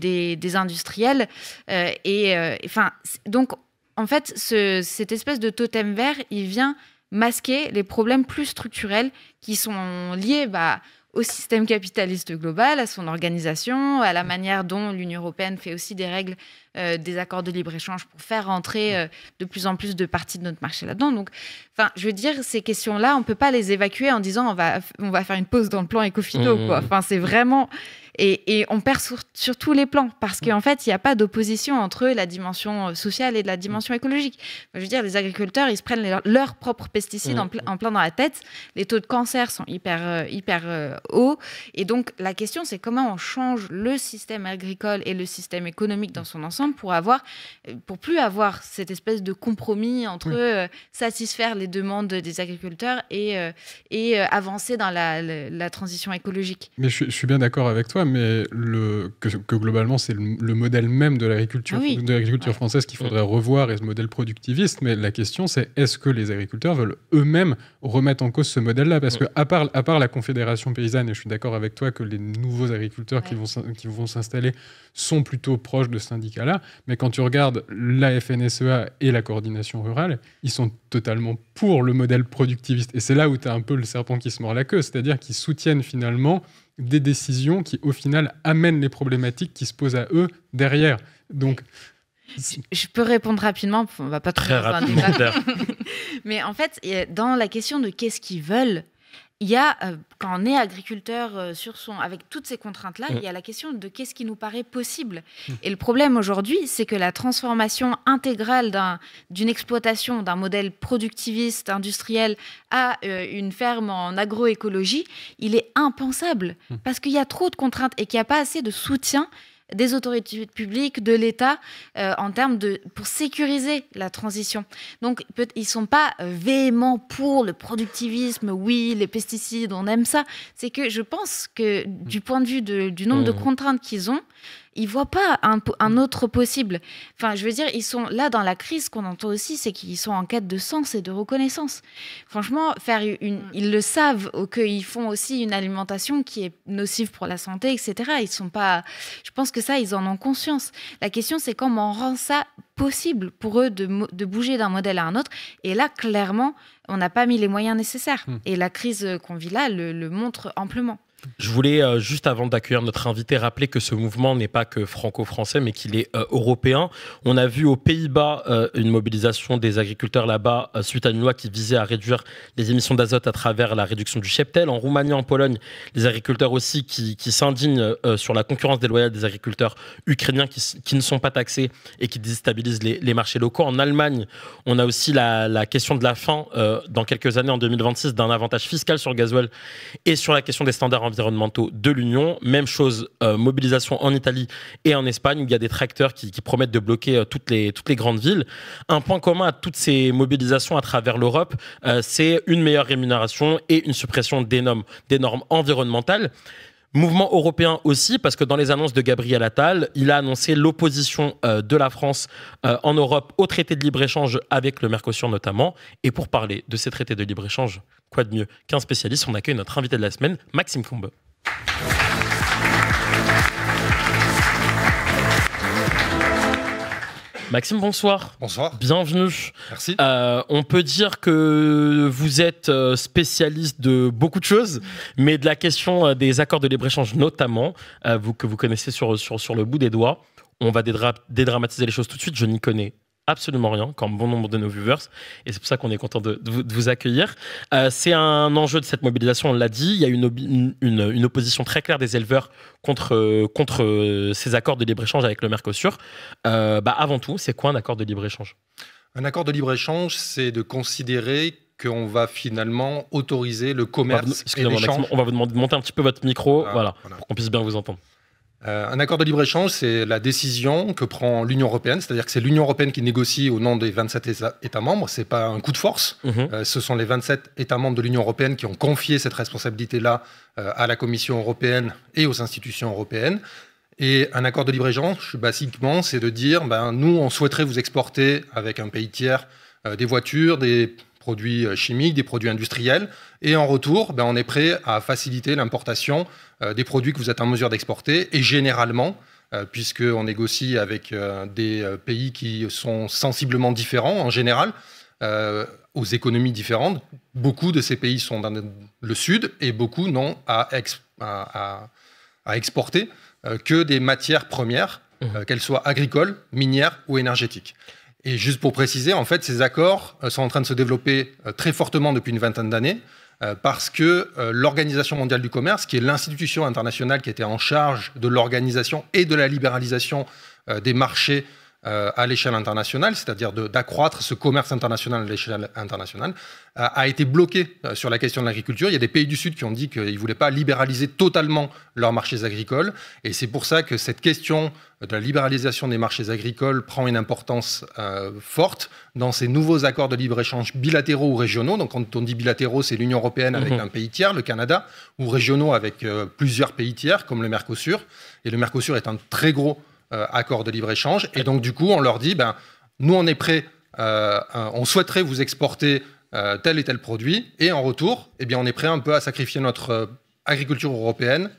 industriels. Euh, et enfin, donc, en fait, cette espèce de totem vert, il vient masquer les problèmes plus structurels qui sont liés bah, au système capitaliste global, à son organisation, à la manière dont l'Union européenne fait aussi des règles euh, des accords de libre-échange pour faire rentrer euh, de plus en plus de parties de notre marché là-dedans. Donc, enfin, je veux dire, ces questions-là, on ne peut pas les évacuer en disant on va, on va faire une pause dans le plan écofino. Mmh. Enfin, c'est vraiment et, on perd sur, tous les plans parce qu'en mm. fait, il n'y a pas d'opposition entre la dimension euh, sociale et la dimension mm. écologique. Je veux dire, les agriculteurs, ils se prennent leurs propres pesticides mm. en, plein dans la tête. Les taux de cancer sont hyper, euh, hyper euh, hauts. Et donc, la question, c'est comment on change le système agricole et le système économique dans son ensemble pour avoir, pour plus avoir cette espèce de compromis entre satisfaire les demandes des agriculteurs et, et avancer dans la, transition écologique. Mais je suis bien d'accord avec toi, mais le, que, globalement, c'est le, modèle même de l'agriculture ah française qu'il faudrait revoir et ce modèle productiviste. Mais la question, c'est est-ce que les agriculteurs veulent eux-mêmes remettre en cause ce modèle-là Parce que, à part, à part la Confédération paysanne, et je suis d'accord avec toi que les nouveaux agriculteurs qui qui vont s'installer sont plutôt proches de ce syndicat-là, mais quand tu regardes la FNSEA et la coordination rurale, ils sont totalement pour le modèle productiviste. Et c'est là où tu as un peu le serpent qui se mord la queue, c'est-à-dire qu'ils soutiennent finalement des décisions qui, au final, amènent les problématiques qui se posent à eux derrière. Donc, je, peux répondre rapidement, on va pas très rapidement. Mais en fait, dans la question de qu'est-ce qu'ils veulent, il y a, euh, quand on est agriculteur euh, avec toutes ces contraintes-là, mm. il y a la question de qu'est-ce qui nous paraît possible. Mm. Et le problème aujourd'hui, c'est que la transformation intégrale d'une exploitation, d'un modèle productiviste, industriel, à euh, une ferme en agroécologie, il est impensable. Mm. Parce qu'il y a trop de contraintes et qu'il n'y a pas assez de soutien des autorités publiques, de l'État, euh, en termes de pour sécuriser la transition. Donc peut ils sont pas euh, véhément pour le productivisme. Oui, les pesticides, on aime ça. C'est que je pense que du point de vue du nombre de mmh. contraintes qu'ils ont, ils voient pas un, autre possible. Enfin, je veux dire, ils sont là dans la crise qu'on entend aussi, c'est qu'ils sont en quête de sens et de reconnaissance. Franchement, faire une, mm. ils le savent qu'ils font aussi une alimentation qui est nocive pour la santé, etc. Ils sont pas. Je pense que ça, ils en ont conscience. La question, c'est comment on rend ça possible pour eux de, bouger d'un modèle à un autre. Et là, clairement, on n'a pas mis les moyens nécessaires. Mm. Et la crise qu'on vit là le montre amplement. Je voulais, euh, juste avant d'accueillir notre invité, rappeler que ce mouvement n'est pas que franco-français, mais qu'il est euh, européen. On a vu aux Pays-Bas euh, une mobilisation des agriculteurs là-bas suite à une loi qui visait à réduire les émissions d'azote à travers la réduction du cheptel. En Roumanie, en Pologne, les agriculteurs aussi qui, s'indignent sur la concurrence déloyale des agriculteurs ukrainiens qui, ne sont pas taxés et qui déstabilisent les, marchés locaux. En Allemagne, on a aussi la, la question de la fin dans quelques années, en 2026, d'un avantage fiscal sur le gasoil et sur la question des standards environnementaux environnementaux de l'Union. Même chose, euh, mobilisation en Italie et en Espagne, où il y a des tracteurs qui, promettent de bloquer euh, toutes, les, grandes villes. Un point commun à toutes ces mobilisations à travers l'Europe, euh, c'est une meilleure rémunération et une suppression des normes environnementales. Mouvement européen aussi, parce que dans les annonces de Gabriel Attal, il a annoncé l'opposition euh, de la France euh, en Europe au traité de libre-échange avec le Mercosur notamment. Et pour parler de ces traités de libre-échange, quoi de mieux qu'un spécialiste On accueille notre invité de la semaine, Maxime Combe. Maxime, bonsoir. Bonsoir. Bienvenue. Euh, on peut dire que vous êtes euh, spécialiste de beaucoup de choses, mais de la question euh, des accords de libre-échange notamment, vous, que vous connaissez sur, sur, le bout des doigts. On va dédramatiser les choses tout de suite. Je n'y connais absolument rien, comme bon nombre de nos viewers. Et c'est pour ça qu'on est content de, vous accueillir. Euh, c'est un enjeu de cette mobilisation, on l'a dit. Il y a une, opposition très claire des éleveurs contre, euh, contre euh, ces accords de libre-échange avec le Mercosur. Bah, avant tout, c'est quoi un accord de libre-échange Un accord de libre-échange, c'est de considérer qu'on va finalement autoriser le commerce. On va, on va vous demander de monter un petit peu votre micro, voilà, pour qu'on puisse bien vous entendre. Euh, un accord de libre-échange, c'est la décision que prend l'Union européenne, c'est-à-dire que c'est l'Union européenne qui négocie au nom des 27 États membres, ce n'est pas un coup de force, mhm. euh, ce sont les 27 États membres de l'Union européenne qui ont confié cette responsabilité-là euh, à la Commission européenne et aux institutions européennes. Et un accord de libre-échange, basiquement, c'est de dire, ben, nous, on souhaiterait vous exporter avec un pays tiers des voitures, des produits euh, chimiques, des produits industriels. Et en retour, ben, on est prêt à faciliter l'importation euh, des produits que vous êtes en mesure d'exporter. Et généralement, euh, puisqu'on négocie avec des pays qui sont sensiblement différents en général, aux économies différentes. Beaucoup de ces pays sont dans le sud et beaucoup n'ont à, exporter que des matières premières, mmh. qu'elles soient agricoles, minières ou énergétiques. Et juste pour préciser, en fait, ces accords euh, sont en train de se développer euh, très fortement depuis une vingtaine d'années euh, parce que l'Organisation mondiale du commerce, qui est l'institution internationale qui était en charge de l'organisation et de la libéralisation des marchés euh, à l'échelle internationale, c'est-à-dire d'accroître ce commerce international à l'échelle internationale, euh, a été bloqué euh, sur la question de l'agriculture. Il y a des pays du Sud qui ont dit qu'ils ne voulaient pas libéraliser totalement leurs marchés agricoles. Et c'est pour ça que cette question de la libéralisation des marchés agricoles prend une importance forte dans ces nouveaux accords de libre-échange bilatéraux ou régionaux. Donc quand on dit bilatéraux, c'est l'Union européenne avec mmh. un pays tiers, le Canada, ou régionaux avec plusieurs pays tiers, comme le Mercosur. Et le Mercosur est un très gros euh, accord de libre-échange. Et donc, du coup, on leur dit, ben, nous, on est prêt, euh, euh, on souhaiterait vous exporter tel et tel produit, et en retour, eh bien, on est prêt un peu à sacrifier notre agriculture européenne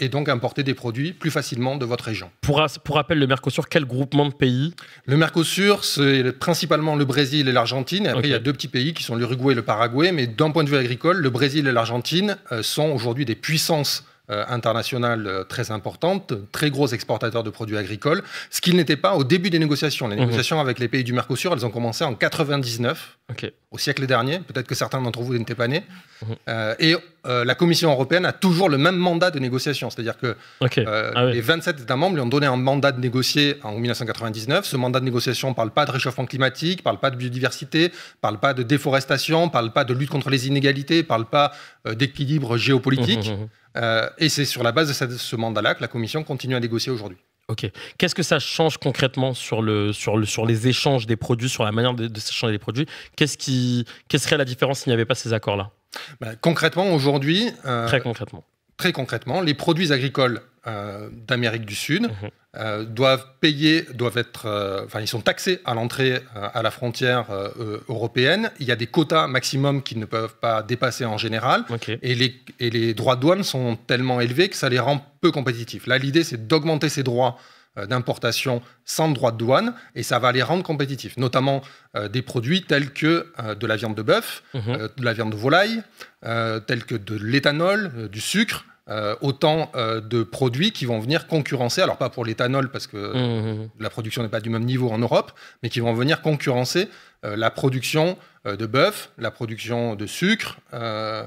et donc importer des produits plus facilement de votre région. Pour, rappel, le Mercosur, quel groupement de pays Le Mercosur, c'est principalement le Brésil et l'Argentine. après, il y a deux petits pays qui sont l'Uruguay et le Paraguay. Mais d'un point de vue agricole, le Brésil et l'Argentine sont aujourd'hui des puissances euh, internationale euh, très importante, très gros exportateur de produits agricoles, ce qu'il n'était pas au début des négociations. Les mhm. négociations avec les pays du Mercosur, elles ont commencé en 99, au siècle dernier. Peut-être que certains d'entre vous n'étaient pas nés. Mhm. Euh, et la Commission européenne a toujours le même mandat de négociation. C'est-à-dire que ah les 27 États membres lui ont donné un mandat de négocier en 1999. Ce mandat de négociation ne parle pas de réchauffement climatique, ne parle pas de biodiversité, ne parle pas de déforestation, ne parle pas de lutte contre les inégalités, ne parle pas d'équilibre géopolitique. Mhm, euh, et c'est sur la base de ce mandat-là que la Commission continue à négocier aujourd'hui. Ok. Qu'est-ce que ça change concrètement sur, le, sur, les échanges des produits, sur la manière de, s'échanger des produits Qu'est-ce qui quelle serait la différence s'il n'y avait pas ces accords-là bah, Concrètement, aujourd'hui. Euh, Très concrètement très concrètement, les produits agricoles euh, d'Amérique du Sud mhm. euh, doivent payer, doivent être, euh, enfin ils sont taxés à l'entrée à la frontière européenne. Il y a des quotas maximum qu'ils ne peuvent pas dépasser en général, et, les, et les droits de douane sont tellement élevés que ça les rend peu compétitifs. Là, l'idée c'est d'augmenter ces droits euh, d'importation sans droit de douane et ça va les rendre compétitifs, notamment euh, des produits tels que euh, de la viande de bœuf, mhm. de la viande de volaille, tels que de l'éthanol, du sucre. autant de produits qui vont venir concurrencer, alors pas pour l'éthanol parce que mhm. la production n'est pas du même niveau en Europe, mais qui vont venir concurrencer euh, la production euh, de bœuf, la production de sucre euh,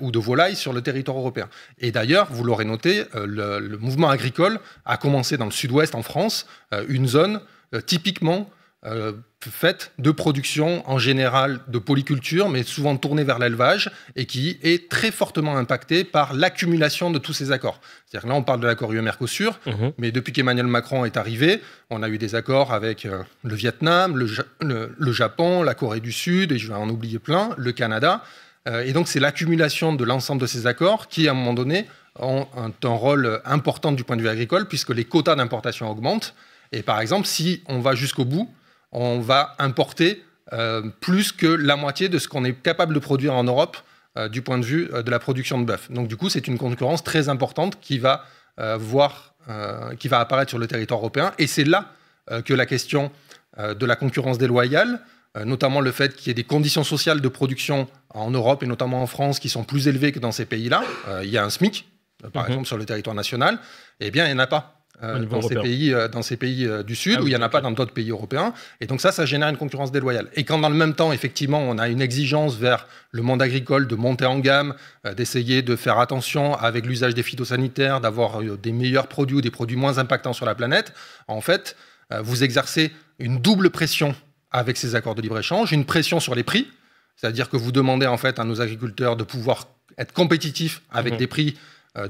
ou de volaille sur le territoire européen. Et d'ailleurs, vous l'aurez noté, le, mouvement agricole a commencé dans le sud-ouest en France, une zone typiquement euh, faite de production en général de polyculture, mais souvent tournée vers l'élevage, et qui est très fortement impactée par l'accumulation de tous ces accords. C'est-à-dire que là, on parle de l'accord UE-Mercosur, mhm. mais depuis qu'Emmanuel Macron est arrivé, on a eu des accords avec euh, le Vietnam, le, Japon, la Corée du Sud, et je vais en oublier plein, le Canada. Euh, et donc, c'est l'accumulation de l'ensemble de ces accords qui, à un moment donné, ont un rôle important du point de vue agricole, puisque les quotas d'importation augmentent. Et par exemple, si on va jusqu'au bout, on va importer euh, plus que la moitié de ce qu'on est capable de produire en Europe euh, du point de vue euh, de la production de bœuf. Donc du coup, c'est une concurrence très importante qui va, voir, qui va apparaître sur le territoire européen. Et c'est là que la question de la concurrence déloyale, notamment le fait qu'il y ait des conditions sociales de production en Europe et notamment en France qui sont plus élevées que dans ces pays-là. il y a un SMIC, par mhm. exemple, sur le territoire national. Eh bien, il n'y en a pas euh, euh, dans, ces pays, dans, ces pays, du Sud, ah où il n'y en a pas dans d'autres pays européens. Et donc ça, ça génère une concurrence déloyale. Et quand dans le même temps, effectivement, on a une exigence vers le monde agricole de monter en gamme, euh, d'essayer de faire attention avec l'usage des phytosanitaires, d'avoir des meilleurs produits ou des produits moins impactants sur la planète, en fait, vous exercez une double pression avec ces accords de libre-échange, une pression sur les prix, c'est-à-dire que vous demandez en fait à nos agriculteurs de pouvoir être compétitifs avec mmh. des prix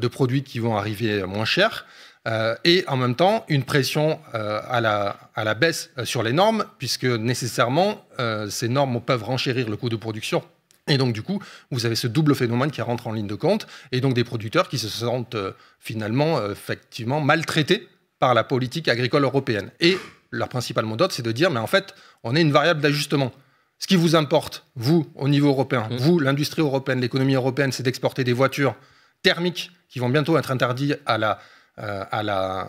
de produits qui vont arriver moins chers. Euh, et en même temps une pression euh, à, la, à, la, baisse euh, sur les normes, puisque nécessairement ces normes peuvent renchérir le coût de production. Et donc du coup, vous avez ce double phénomène qui rentre en ligne de compte, et donc des producteurs qui se sentent finalement effectivement maltraités par la politique agricole européenne. Et leur principal mot d'ordre, c'est de dire, mais en fait, on est une variable d'ajustement. Ce qui vous importe, vous, au niveau européen, mmh. vous, l'industrie européenne, l'économie européenne, c'est d'exporter des voitures thermiques qui vont bientôt être interdites à la, euh, à la,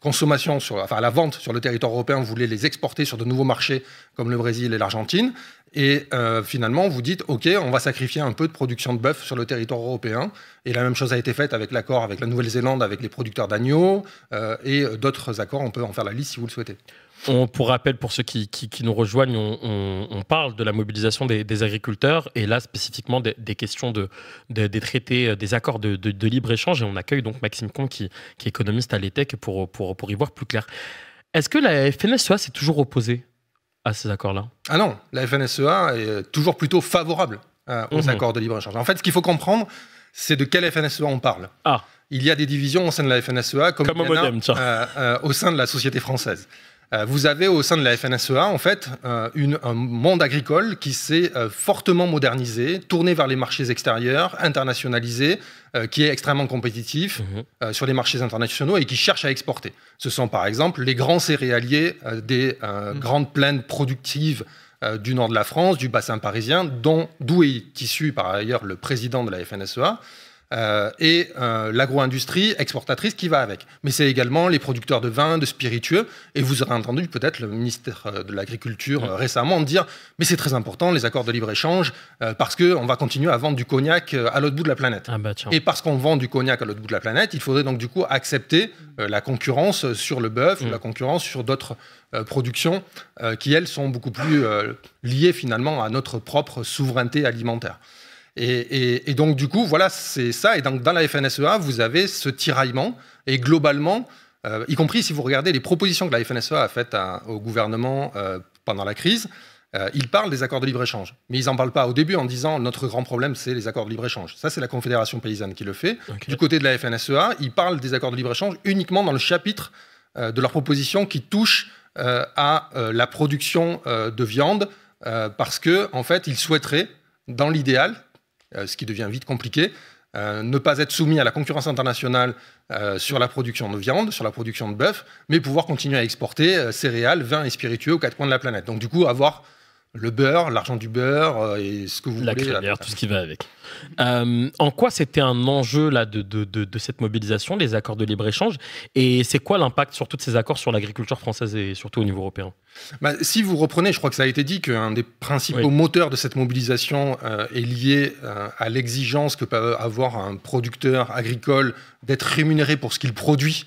consommation, enfin à la vente sur le territoire européen, vous voulez les exporter sur de nouveaux marchés comme le Brésil et l'Argentine. Et euh, finalement, vous dites, OK, on va sacrifier un peu de production de bœuf sur le territoire européen. Et la même chose a été faite avec l'accord avec la Nouvelle-Zélande, avec les producteurs d'agneaux euh, et d'autres accords. On peut en faire la liste si vous le souhaitez pour rappel, pour ceux qui, nous rejoignent, on, parle de la mobilisation des, agriculteurs et là spécifiquement des, questions de, des traités, euh, des accords de, libre-échange. Et on accueille donc Maxime Con, qui, est économiste à l'ETEC, pour, pour, y voir plus clair. Est-ce que la FNSEA s'est toujours opposée à ces accords-là Ah non, la FNSEA est euh, toujours plutôt favorable euh, aux mhm. accords de libre-échange. En fait, ce qu'il faut comprendre, c'est de quelle FNSEA on parle. Ah. Il y a des divisions au sein de la FNSEA, comme, au sein de la société française. Euh, vous avez au sein de la FNSEA en fait euh, un monde agricole qui s'est euh, fortement modernisé, tourné vers les marchés extérieurs, internationalisé, qui est extrêmement compétitif mhm. sur les marchés internationaux et qui cherche à exporter. Ce sont par exemple les grands céréaliers des mhm. grandes plaines productives du nord de la France, du bassin parisien, dont d'où est issu par ailleurs le président de la FNSEA. Euh, et euh, l'agro-industrie exportatrice qui va avec. Mais c'est également les producteurs de vin, de spiritueux, et vous aurez entendu peut-être le ministère euh, de l'Agriculture mm. récemment dire mais c'est très important les accords de libre-échange parce qu'on va continuer à vendre du cognac à l'autre bout de la planète. Ah bah, et parce qu'on vend du cognac à l'autre bout de la planète, il faudrait donc du coup accepter la concurrence sur le bœuf ou mm. la concurrence sur d'autres productions qui, elles, sont beaucoup plus liées finalement à notre propre souveraineté alimentaire. Et, donc, du coup, voilà, c'est ça. Et donc, dans la FNSEA, vous avez ce tiraillement. Et globalement, euh, y compris si vous regardez les propositions que la FNSEA a faites au gouvernement euh, pendant la crise, euh, ils parlent des accords de libre-échange. Mais ils n'en parlent pas au début en disant notre grand problème, c'est les accords de libre-échange. Ça, c'est la Confédération paysanne qui le fait. Du côté de la FNSEA, ils parlent des accords de libre-échange uniquement dans le chapitre de leur proposition qui touche à la production de viande, parce que, en fait, ils souhaiteraient, dans l'idéal, euh, ce qui devient vite compliqué. Euh, ne pas être soumis à la concurrence internationale euh, sur la production de viande, sur la production de bœuf, mais pouvoir continuer à exporter céréales, vins et spiritueux aux quatre coins de la planète. Donc du coup, avoir le beurre, l'argent du beurre euh, et ce que vous la voulez. tout ce qui va avec. Euh, en quoi c'était un enjeu là, de, cette mobilisation, les accords de libre-échange Et c'est quoi l'impact sur tous ces accords sur l'agriculture française et surtout au niveau européen bah, Si vous reprenez, je crois que ça a été dit qu'un des principaux moteurs de cette mobilisation euh, est lié à l'exigence que peut avoir un producteur agricole d'être rémunéré pour ce qu'il produit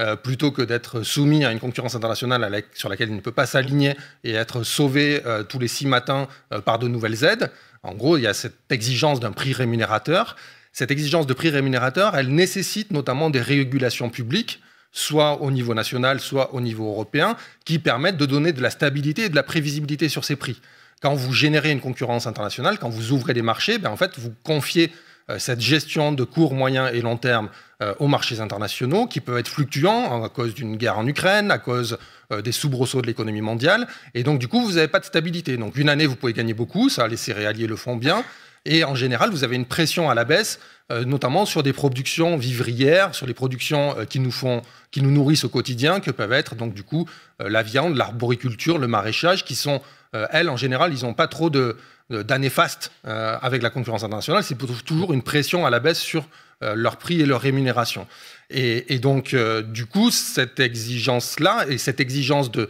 euh, plutôt que d'être soumis à une concurrence internationale sur laquelle il ne peut pas s'aligner et être sauvé euh, tous les six matins euh, par de nouvelles aides. En gros, il y a cette exigence d'un prix rémunérateur. Cette exigence de prix rémunérateur, elle nécessite notamment des régulations publiques soit au niveau national, soit au niveau européen, qui permettent de donner de la stabilité et de la prévisibilité sur ces prix. Quand vous générez une concurrence internationale, quand vous ouvrez des marchés, ben, en fait, vous confiez euh, cette gestion de court, moyen et long terme euh, aux marchés internationaux qui peuvent être fluctuants hein, à cause d'une guerre en Ukraine, à cause euh, des soubresauts de l'économie mondiale. Et donc, du coup, vous n'avez pas de stabilité. Donc, une année, vous pouvez gagner beaucoup, ça, les céréaliers le font bien. Et en général, vous avez une pression à la baisse, notamment sur des productions vivrières, sur les productions qui nous font, qui nous nourrissent au quotidien, que peuvent être donc du coup la viande, l'arboriculture, le maraîchage, qui sont elles en général, ils n'ont pas trop de, euh, d'années fastes euh, avec la concurrence internationale, c'est toujours une pression à la baisse sur euh, leurs prix et leurs rémunérations. Et, donc, du coup, cette exigence-là et cette exigence de,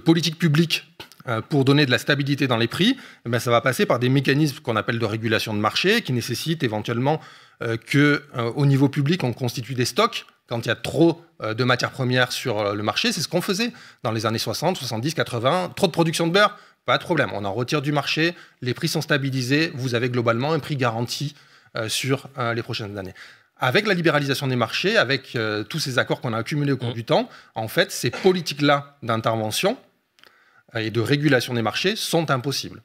politique publique pour donner de la stabilité dans les prix, eh ben, ça va passer par des mécanismes qu'on appelle de régulation de marché, qui nécessitent éventuellement que, au niveau public, on constitue des stocks quand il y a trop de matières premières sur le marché. C'est ce qu'on faisait dans les années 60, 70, 80. Trop de production de beurre, pas de problème, on en retire du marché, les prix sont stabilisés, vous avez globalement un prix garanti euh, sur euh, les prochaines années. Avec la libéralisation des marchés, avec euh, tous ces accords qu'on a accumulés au cours mmh. du temps, en fait, ces politiques-là d'intervention et de régulation des marchés sont impossibles.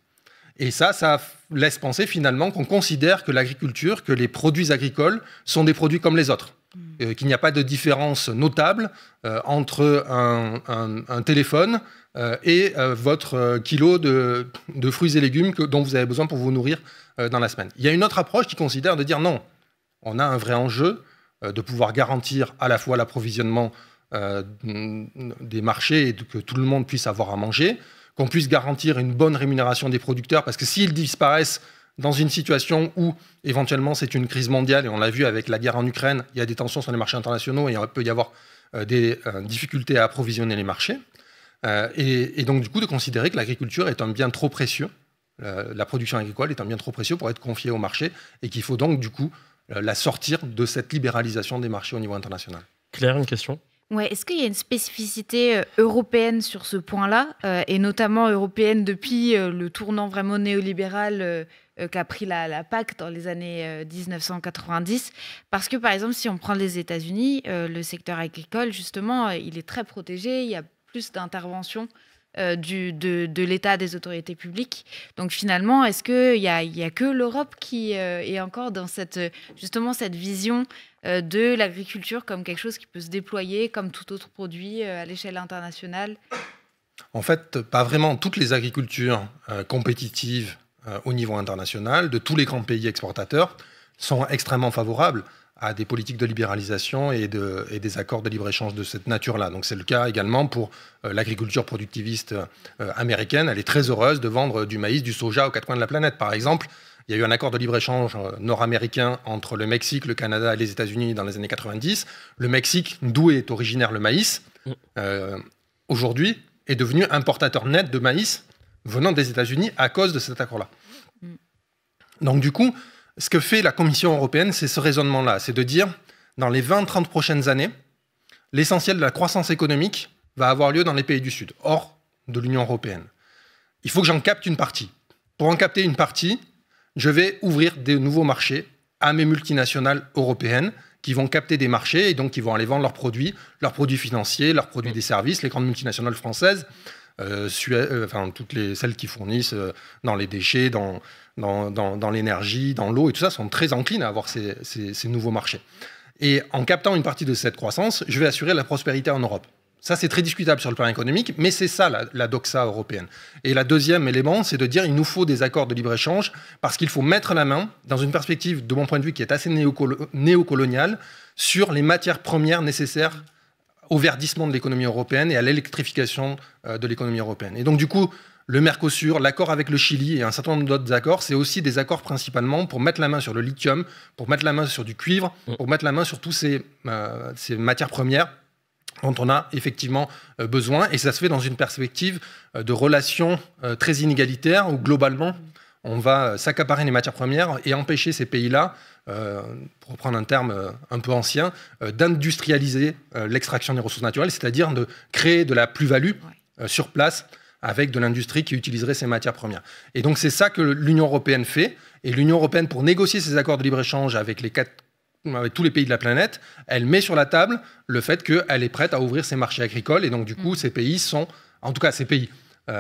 Et ça, ça laisse penser finalement qu'on considère que l'agriculture, que les produits agricoles sont des produits comme les autres. Mmh. qu'il n'y a pas de différence notable entre un téléphone, euh, et euh, votre euh, kilo de, fruits et légumes dont vous avez besoin pour vous nourrir dans la semaine. Il y a une autre approche qui considère de dire non, on a un vrai enjeu de pouvoir garantir à la fois l'approvisionnement des marchés et que tout le monde puisse avoir à manger, qu'on puisse garantir une bonne rémunération des producteurs, parce que s'ils disparaissent dans une situation où éventuellement c'est une crise mondiale, et on l'a vu avec la guerre en Ukraine, il y a des tensions sur les marchés internationaux et il peut y avoir des difficultés à approvisionner les marchés, euh, et, donc, du coup, de considérer que l'agriculture est un bien trop précieux, euh, la production agricole est un bien trop précieux pour être confiée au marché, et qu'il faut donc, du coup, euh, la sortir de cette libéralisation des marchés au niveau international. Claire, une question Ouais, Est-ce qu'il y a une spécificité européenne sur ce point-là, et notamment européenne depuis le tournant vraiment néolibéral qu'a pris la, la, PAC dans les années 1990 Parce que par exemple, si on prend les États-Unis, le secteur agricole, justement, il est très protégé, il y a plus d'intervention euh, du, de, de l'État, des autorités publiques. Donc finalement, est-ce qu'il n'y a, a, que l'Europe qui euh, est encore dans cette, justement cette vision euh, de l'agriculture comme quelque chose qui peut se déployer comme tout autre produit à l'échelle internationale En fait, pas vraiment. Toutes les agricultures compétitives au niveau international, de tous les grands pays exportateurs, sont extrêmement favorables à des politiques de libéralisation et, de, des accords de libre-échange de cette nature-là. Donc c'est le cas également pour euh, l'agriculture productiviste euh, américaine. Elle est très heureuse de vendre du maïs, du soja aux quatre coins de la planète. Par exemple, il y a eu un accord de libre-échange euh, nord-américain entre le Mexique, le Canada et les États-Unis dans les années 90. Le Mexique, d'où est originaire le maïs, aujourd'hui est devenu importateur net de maïs venant des États-Unis à cause de cet accord-là. Mm. Donc du coup, ce que fait la Commission européenne, c'est ce raisonnement-là, c'est de dire, dans les 20-30 prochaines années, l'essentiel de la croissance économique va avoir lieu dans les pays du Sud, hors de l'Union européenne. Il faut que j'en capte une partie. Pour en capter une partie, je vais ouvrir des nouveaux marchés à mes multinationales européennes qui vont capter des marchés et donc qui vont aller vendre leurs produits, leurs produits financiers, leurs produits mm. des services, les grandes multinationales françaises. Euh, euh, enfin, toutes les, celles qui fournissent euh, dans les déchets, dans, dans, l'énergie, dans l'eau et tout ça, sont très enclines à avoir ces, nouveaux marchés. Et en captant une partie de cette croissance, je vais assurer la prospérité en Europe. Ça, c'est très discutable sur le plan économique, mais c'est ça la, doxa européenne. Et la deuxième élément, c'est de dire il nous faut des accords de libre-échange parce qu'il faut mettre la main, dans une perspective, de mon point de vue, qui est assez néocoloniale, sur les matières premières nécessaires au verdissement de l'économie européenne et à l'électrification euh, de l'économie européenne. Et donc du coup, le Mercosur, l'accord avec le Chili et un certain nombre d'autres accords, c'est aussi des accords principalement pour mettre la main sur le lithium, pour mettre la main sur du cuivre, mm. pour mettre la main sur toutes ces, euh, ces matières premières dont on a effectivement euh, besoin. Et ça se fait dans une perspective de relations très inégalitaires ou globalement, on va euh, s'accaparer les matières premières et empêcher ces pays-là, euh, pour reprendre un terme euh, un peu ancien, d'industrialiser l'extraction des ressources naturelles, c'est-à-dire de créer de la plus-value sur place avec de l'industrie qui utiliserait ces matières premières. Et donc c'est ça que l'Union européenne fait. Et l'Union européenne, pour négocier ces accords de libre-échange avec tous les pays de la planète, elle met sur la table le fait qu'elle est prête à ouvrir ses marchés agricoles. Et donc, du coup, mm. ces pays sont, en tout cas, ces pays,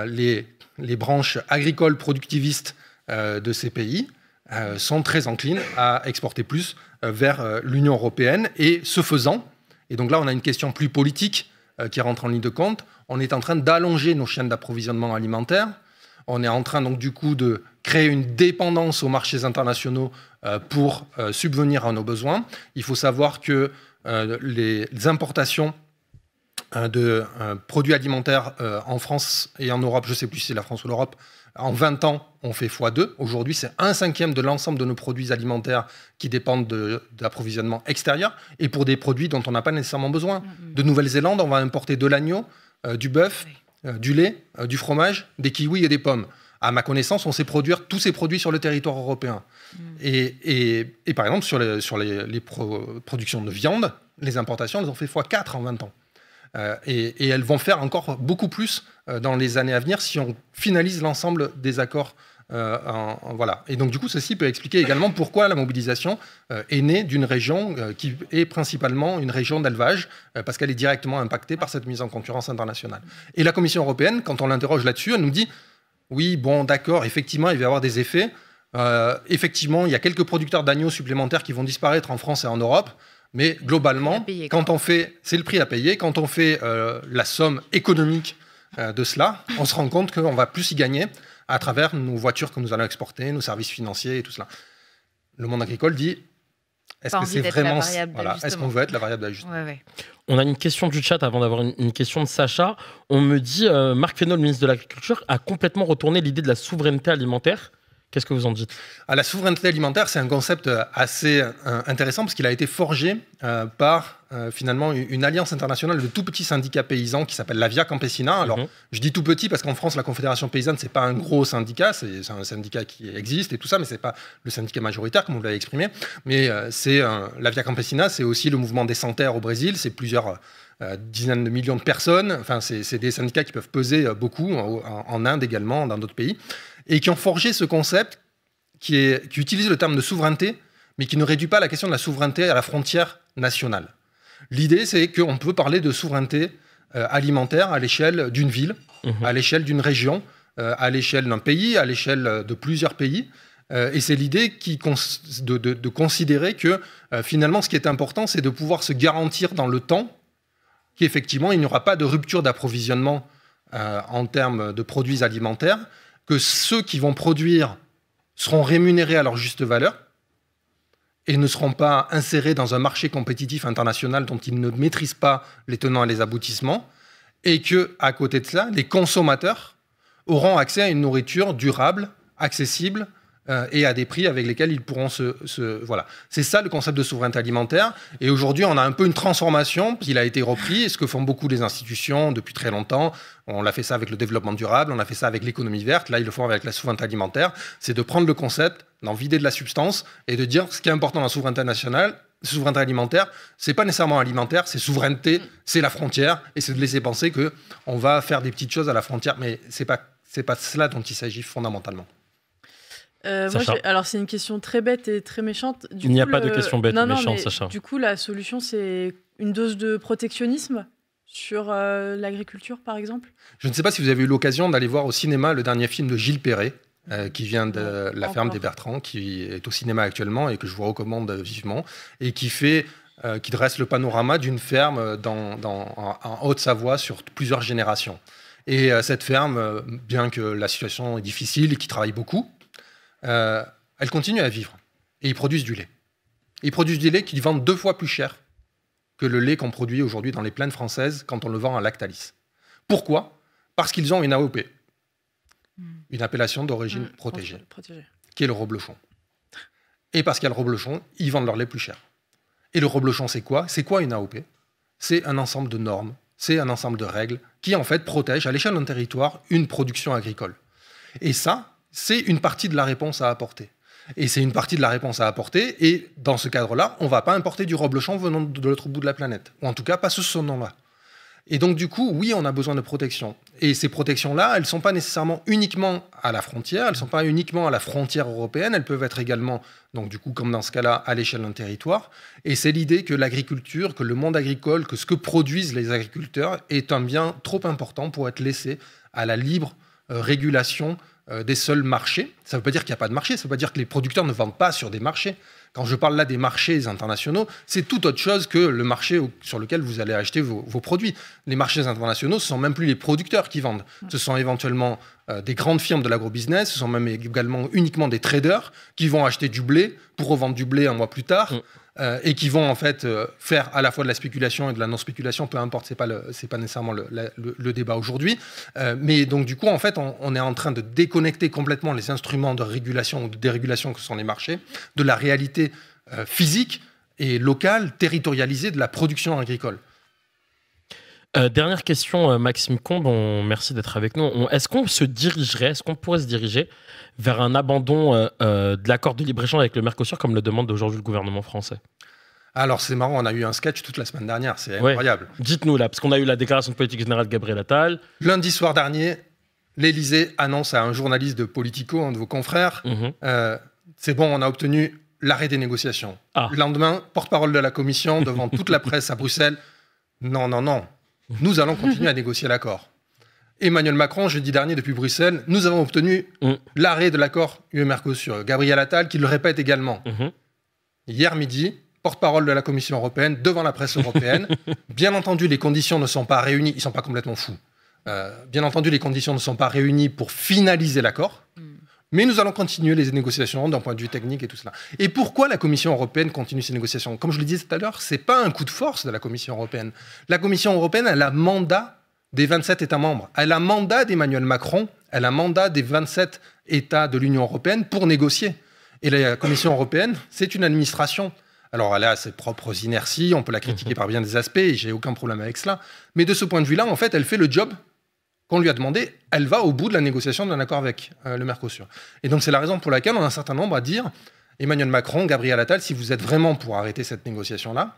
les branches agricoles productivistes euh, de ces pays euh, sont très enclines à exporter plus euh, vers l'Union européenne. Et ce faisant, et donc là on a une question plus politique qui rentre en ligne de compte, on est en train d'allonger nos chaînes d'approvisionnement alimentaire. On est en train donc du coup de créer une dépendance aux marchés internationaux pour subvenir à nos besoins. Il faut savoir que les importations de produits alimentaires en France et en Europe, je ne sais plus si c'est la France ou l'Europe, en 20 ans, on fait x2. Aujourd'hui, c'est un cinquième de l'ensemble de nos produits alimentaires qui dépendent de, l'approvisionnement extérieur et pour des produits dont on n'a pas nécessairement besoin. Mm, mm. De Nouvelle-Zélande, on va importer de l'agneau, euh, du bœuf, euh, du lait, euh, du fromage, des kiwis et des pommes. À ma connaissance, on sait produire tous ces produits sur le territoire européen. Mm. Et, par exemple, sur les, productions de viande, les importations, elles ont fait x4 en 20 ans. Euh, et, elles vont faire encore beaucoup plus euh, dans les années à venir si on finalise l'ensemble des accords. Euh, en, voilà. Et donc, du coup, ceci peut expliquer également pourquoi la mobilisation est née d'une région qui est principalement une région d'élevage, parce qu'elle est directement impactée par cette mise en concurrence internationale. Et la Commission européenne, quand on l'interroge là-dessus, elle nous dit oui, bon, d'accord, effectivement, il va y avoir des effets. effectivement, il y a quelques producteurs d'agneaux supplémentaires qui vont disparaître en France et en Europe. Mais globalement, quand on fait, c'est le prix à payer. Quand on fait euh, la somme économique euh, de cela, on se rend compte qu'on va plus y gagner à travers nos voitures que nous allons exporter, nos services financiers et tout cela. Le monde agricole dit est-ce que c'est vraiment voilà, est-ce qu'on veut être la variable d'ajustement On a une question du chat avant d'avoir une, question de Sacha. On me dit euh, Marc Fesneau, le ministre de l'Agriculture, a complètement retourné l'idée de la souveraineté alimentaire Qu'est-ce que vous en dites ah, La souveraineté alimentaire, c'est un concept euh, assez euh, intéressant parce qu'il a été forgé euh, par finalement une alliance internationale de tout petits syndicats paysans qui s'appelle la Via Campesina. Alors, mhm. je dis tout petit parce qu'en France, la Confédération paysanne, c'est pas un gros syndicat, c'est un syndicat qui existe et tout ça, mais c'est pas le syndicat majoritaire comme vous l'avez exprimé. Mais c'est la Via Campesina, c'est aussi le mouvement des sans au Brésil, c'est plusieurs euh, dizaines de millions de personnes. Enfin, c'est des syndicats qui peuvent peser euh, beaucoup en, Inde également, dans d'autres pays, et qui ont forgé ce concept qui, est, qui utilise le terme de souveraineté, mais qui ne réduit pas la question de la souveraineté à la frontière nationale. L'idée, c'est qu'on peut parler de souveraineté euh, alimentaire à l'échelle d'une ville, mhm. à l'échelle d'une région, à l'échelle d'un pays, à l'échelle de plusieurs pays. et c'est l'idée de, de, considérer que finalement, ce qui est important, c'est de pouvoir se garantir dans le temps qu'effectivement, il n'y aura pas de rupture d'approvisionnement euh, en termes de produits alimentaires, que ceux qui vont produire seront rémunérés à leur juste valeur et ne seront pas insérés dans un marché compétitif international dont ils ne maîtrisent pas les tenants et les aboutissements, et que, à côté de cela, les consommateurs auront accès à une nourriture durable, accessible, euh, et à des prix avec lesquels ils pourront se... voilà. C'est ça le concept de souveraineté alimentaire. Et aujourd'hui, on a un peu une transformation qui a été repris, ce que font beaucoup les institutions depuis très longtemps. On l'a fait ça avec le développement durable, on a fait ça avec l'économie verte, là ils le font avec la souveraineté alimentaire. C'est de prendre le concept, d'en vider de la substance, et de dire ce qui est important dans la souveraineté nationale, souveraineté alimentaire, c'est pas nécessairement alimentaire, c'est souveraineté, c'est la frontière, et c'est de laisser penser que on va faire des petites choses à la frontière, mais c'est pas pas cela dont il s'agit fondamentalement. Euh, alors c'est une question très bête et très méchante. Il n'y a pas de question bête ou méchante, Sacha. Du coup, la solution, c'est une dose de protectionnisme sur euh, l'agriculture, par exemple. Je ne sais pas si vous avez eu l'occasion d'aller voir au cinéma le dernier film de Gilles Perret. Euh, qui vient de la ferme des Bertrands, qui est au cinéma actuellement et que je vous recommande vivement, et qui fait qui dresse le panorama d'une ferme dans, en, Haute-Savoie sur plusieurs générations. Et cette ferme, bien que la situation est difficile et qu'ils travaille beaucoup, euh, elles continuent à vivre. Et ils produisent du lait. Ils produisent du lait qu'ils vendent deux fois plus cher que le lait qu'on produit aujourd'hui dans les plaines françaises quand on le vend à Lactalis. Pourquoi Parce qu'ils ont une AOP, hmm. une appellation d'origine hmm, protégée, qui est le reblochon. Et parce qu'il y a le reblochon, ils vendent leur lait plus cher. Et le reblochon, c'est quoi C'est quoi une AOP C'est un ensemble de normes, c'est un ensemble de règles qui, en fait, protègent à l'échelle d'un territoire une production agricole. Et ça, c'est une partie de la réponse à apporter. Et c'est une partie de la réponse à apporter. Et dans ce cadre-là, on ne va pas importer du roble-champ venant de l'autre bout de la planète. Ou en tout cas, pas sous ce nom-là. Et donc, du coup, oui, on a besoin de protection. Et ces protections-là, elles ne sont pas nécessairement uniquement à la frontière, elles ne sont pas uniquement à la frontière européenne, elles peuvent être également, donc du coup, comme dans ce cas-là, à l'échelle d'un territoire. Et c'est l'idée que l'agriculture, que le monde agricole, que ce que produisent les agriculteurs est un bien trop important pour être laissé à la libre euh, régulation euh, des seuls marchés. Ça ne veut pas dire qu'il n'y a pas de marché, ça ne veut pas dire que les producteurs ne vendent pas sur des marchés. Quand je parle là des marchés internationaux, c'est tout autre chose que le marché sur lequel vous allez acheter vos, produits. Les marchés internationaux, ce ne sont même plus les producteurs qui vendent. Mmh. Ce sont éventuellement euh, des grandes firmes de l'agrobusiness, ce sont même également uniquement des traders qui vont acheter du blé pour revendre du blé un mois plus tard. Mmh. Euh, et qui vont en fait euh, faire à la fois de la spéculation et de la non-spéculation, peu importe, c'est pas pas nécessairement le, débat aujourd'hui. Euh, mais donc du coup, en fait, on, est en train de déconnecter complètement les instruments de régulation ou de dérégulation que sont les marchés de la réalité physique et locale, territorialisée de la production agricole. Euh, dernière question, euh, Maxime Combe, merci d'être avec nous. est-ce qu'on se dirigerait, est-ce qu'on pourrait se diriger vers un abandon euh, de l'accord de libre-échange avec le Mercosur, comme le demande aujourd'hui le gouvernement français alors c'est marrant, on a eu un sketch toute la semaine dernière, c'est incroyable. Dites-nous là, parce qu'on a eu la déclaration de politique générale de Gabriel Attal. Lundi soir dernier, l'Élysée annonce à un journaliste de Politico, un de vos confrères, mhm. c'est bon, on a obtenu l'arrêt des négociations. Ah. Le lendemain, porte-parole de la Commission devant toute la presse à Bruxelles, non, non, non, nous allons continuer à négocier l'accord. Emmanuel Macron, jeudi dernier depuis Bruxelles, nous avons obtenu mm. l'arrêt de l'accord UE-Mercosur. Gabriel Attal qui le répète également. Mm-hmm. Hier midi, porte-parole de la Commission européenne devant la presse européenne. bien entendu, les conditions ne sont pas réunies, ils ne sont pas complètement fous. Euh, bien entendu, les conditions ne sont pas réunies pour finaliser l'accord. Mm. Mais nous allons continuer les négociations d'un point de vue technique et tout cela. Et pourquoi la Commission européenne continue ces négociations Comme je le disais tout à l'heure, ce n'est pas un coup de force de la Commission européenne. La Commission européenne, elle a mandat des 27 États membres. Elle a mandat d'Emmanuel Macron, elle a mandat des 27 États de l'Union européenne pour négocier. Et la Commission européenne, c'est une administration. Alors elle a ses propres inerties, on peut la critiquer par bien des aspects, j'ai aucun problème avec cela. Mais de ce point de vue-là, en fait, elle fait le job on lui a demandé, elle va au bout de la négociation d'un accord avec euh, le Mercosur. Et donc c'est la raison pour laquelle on a un certain nombre à dire, Emmanuel Macron, Gabriel Attal, si vous êtes vraiment pour arrêter cette négociation-là,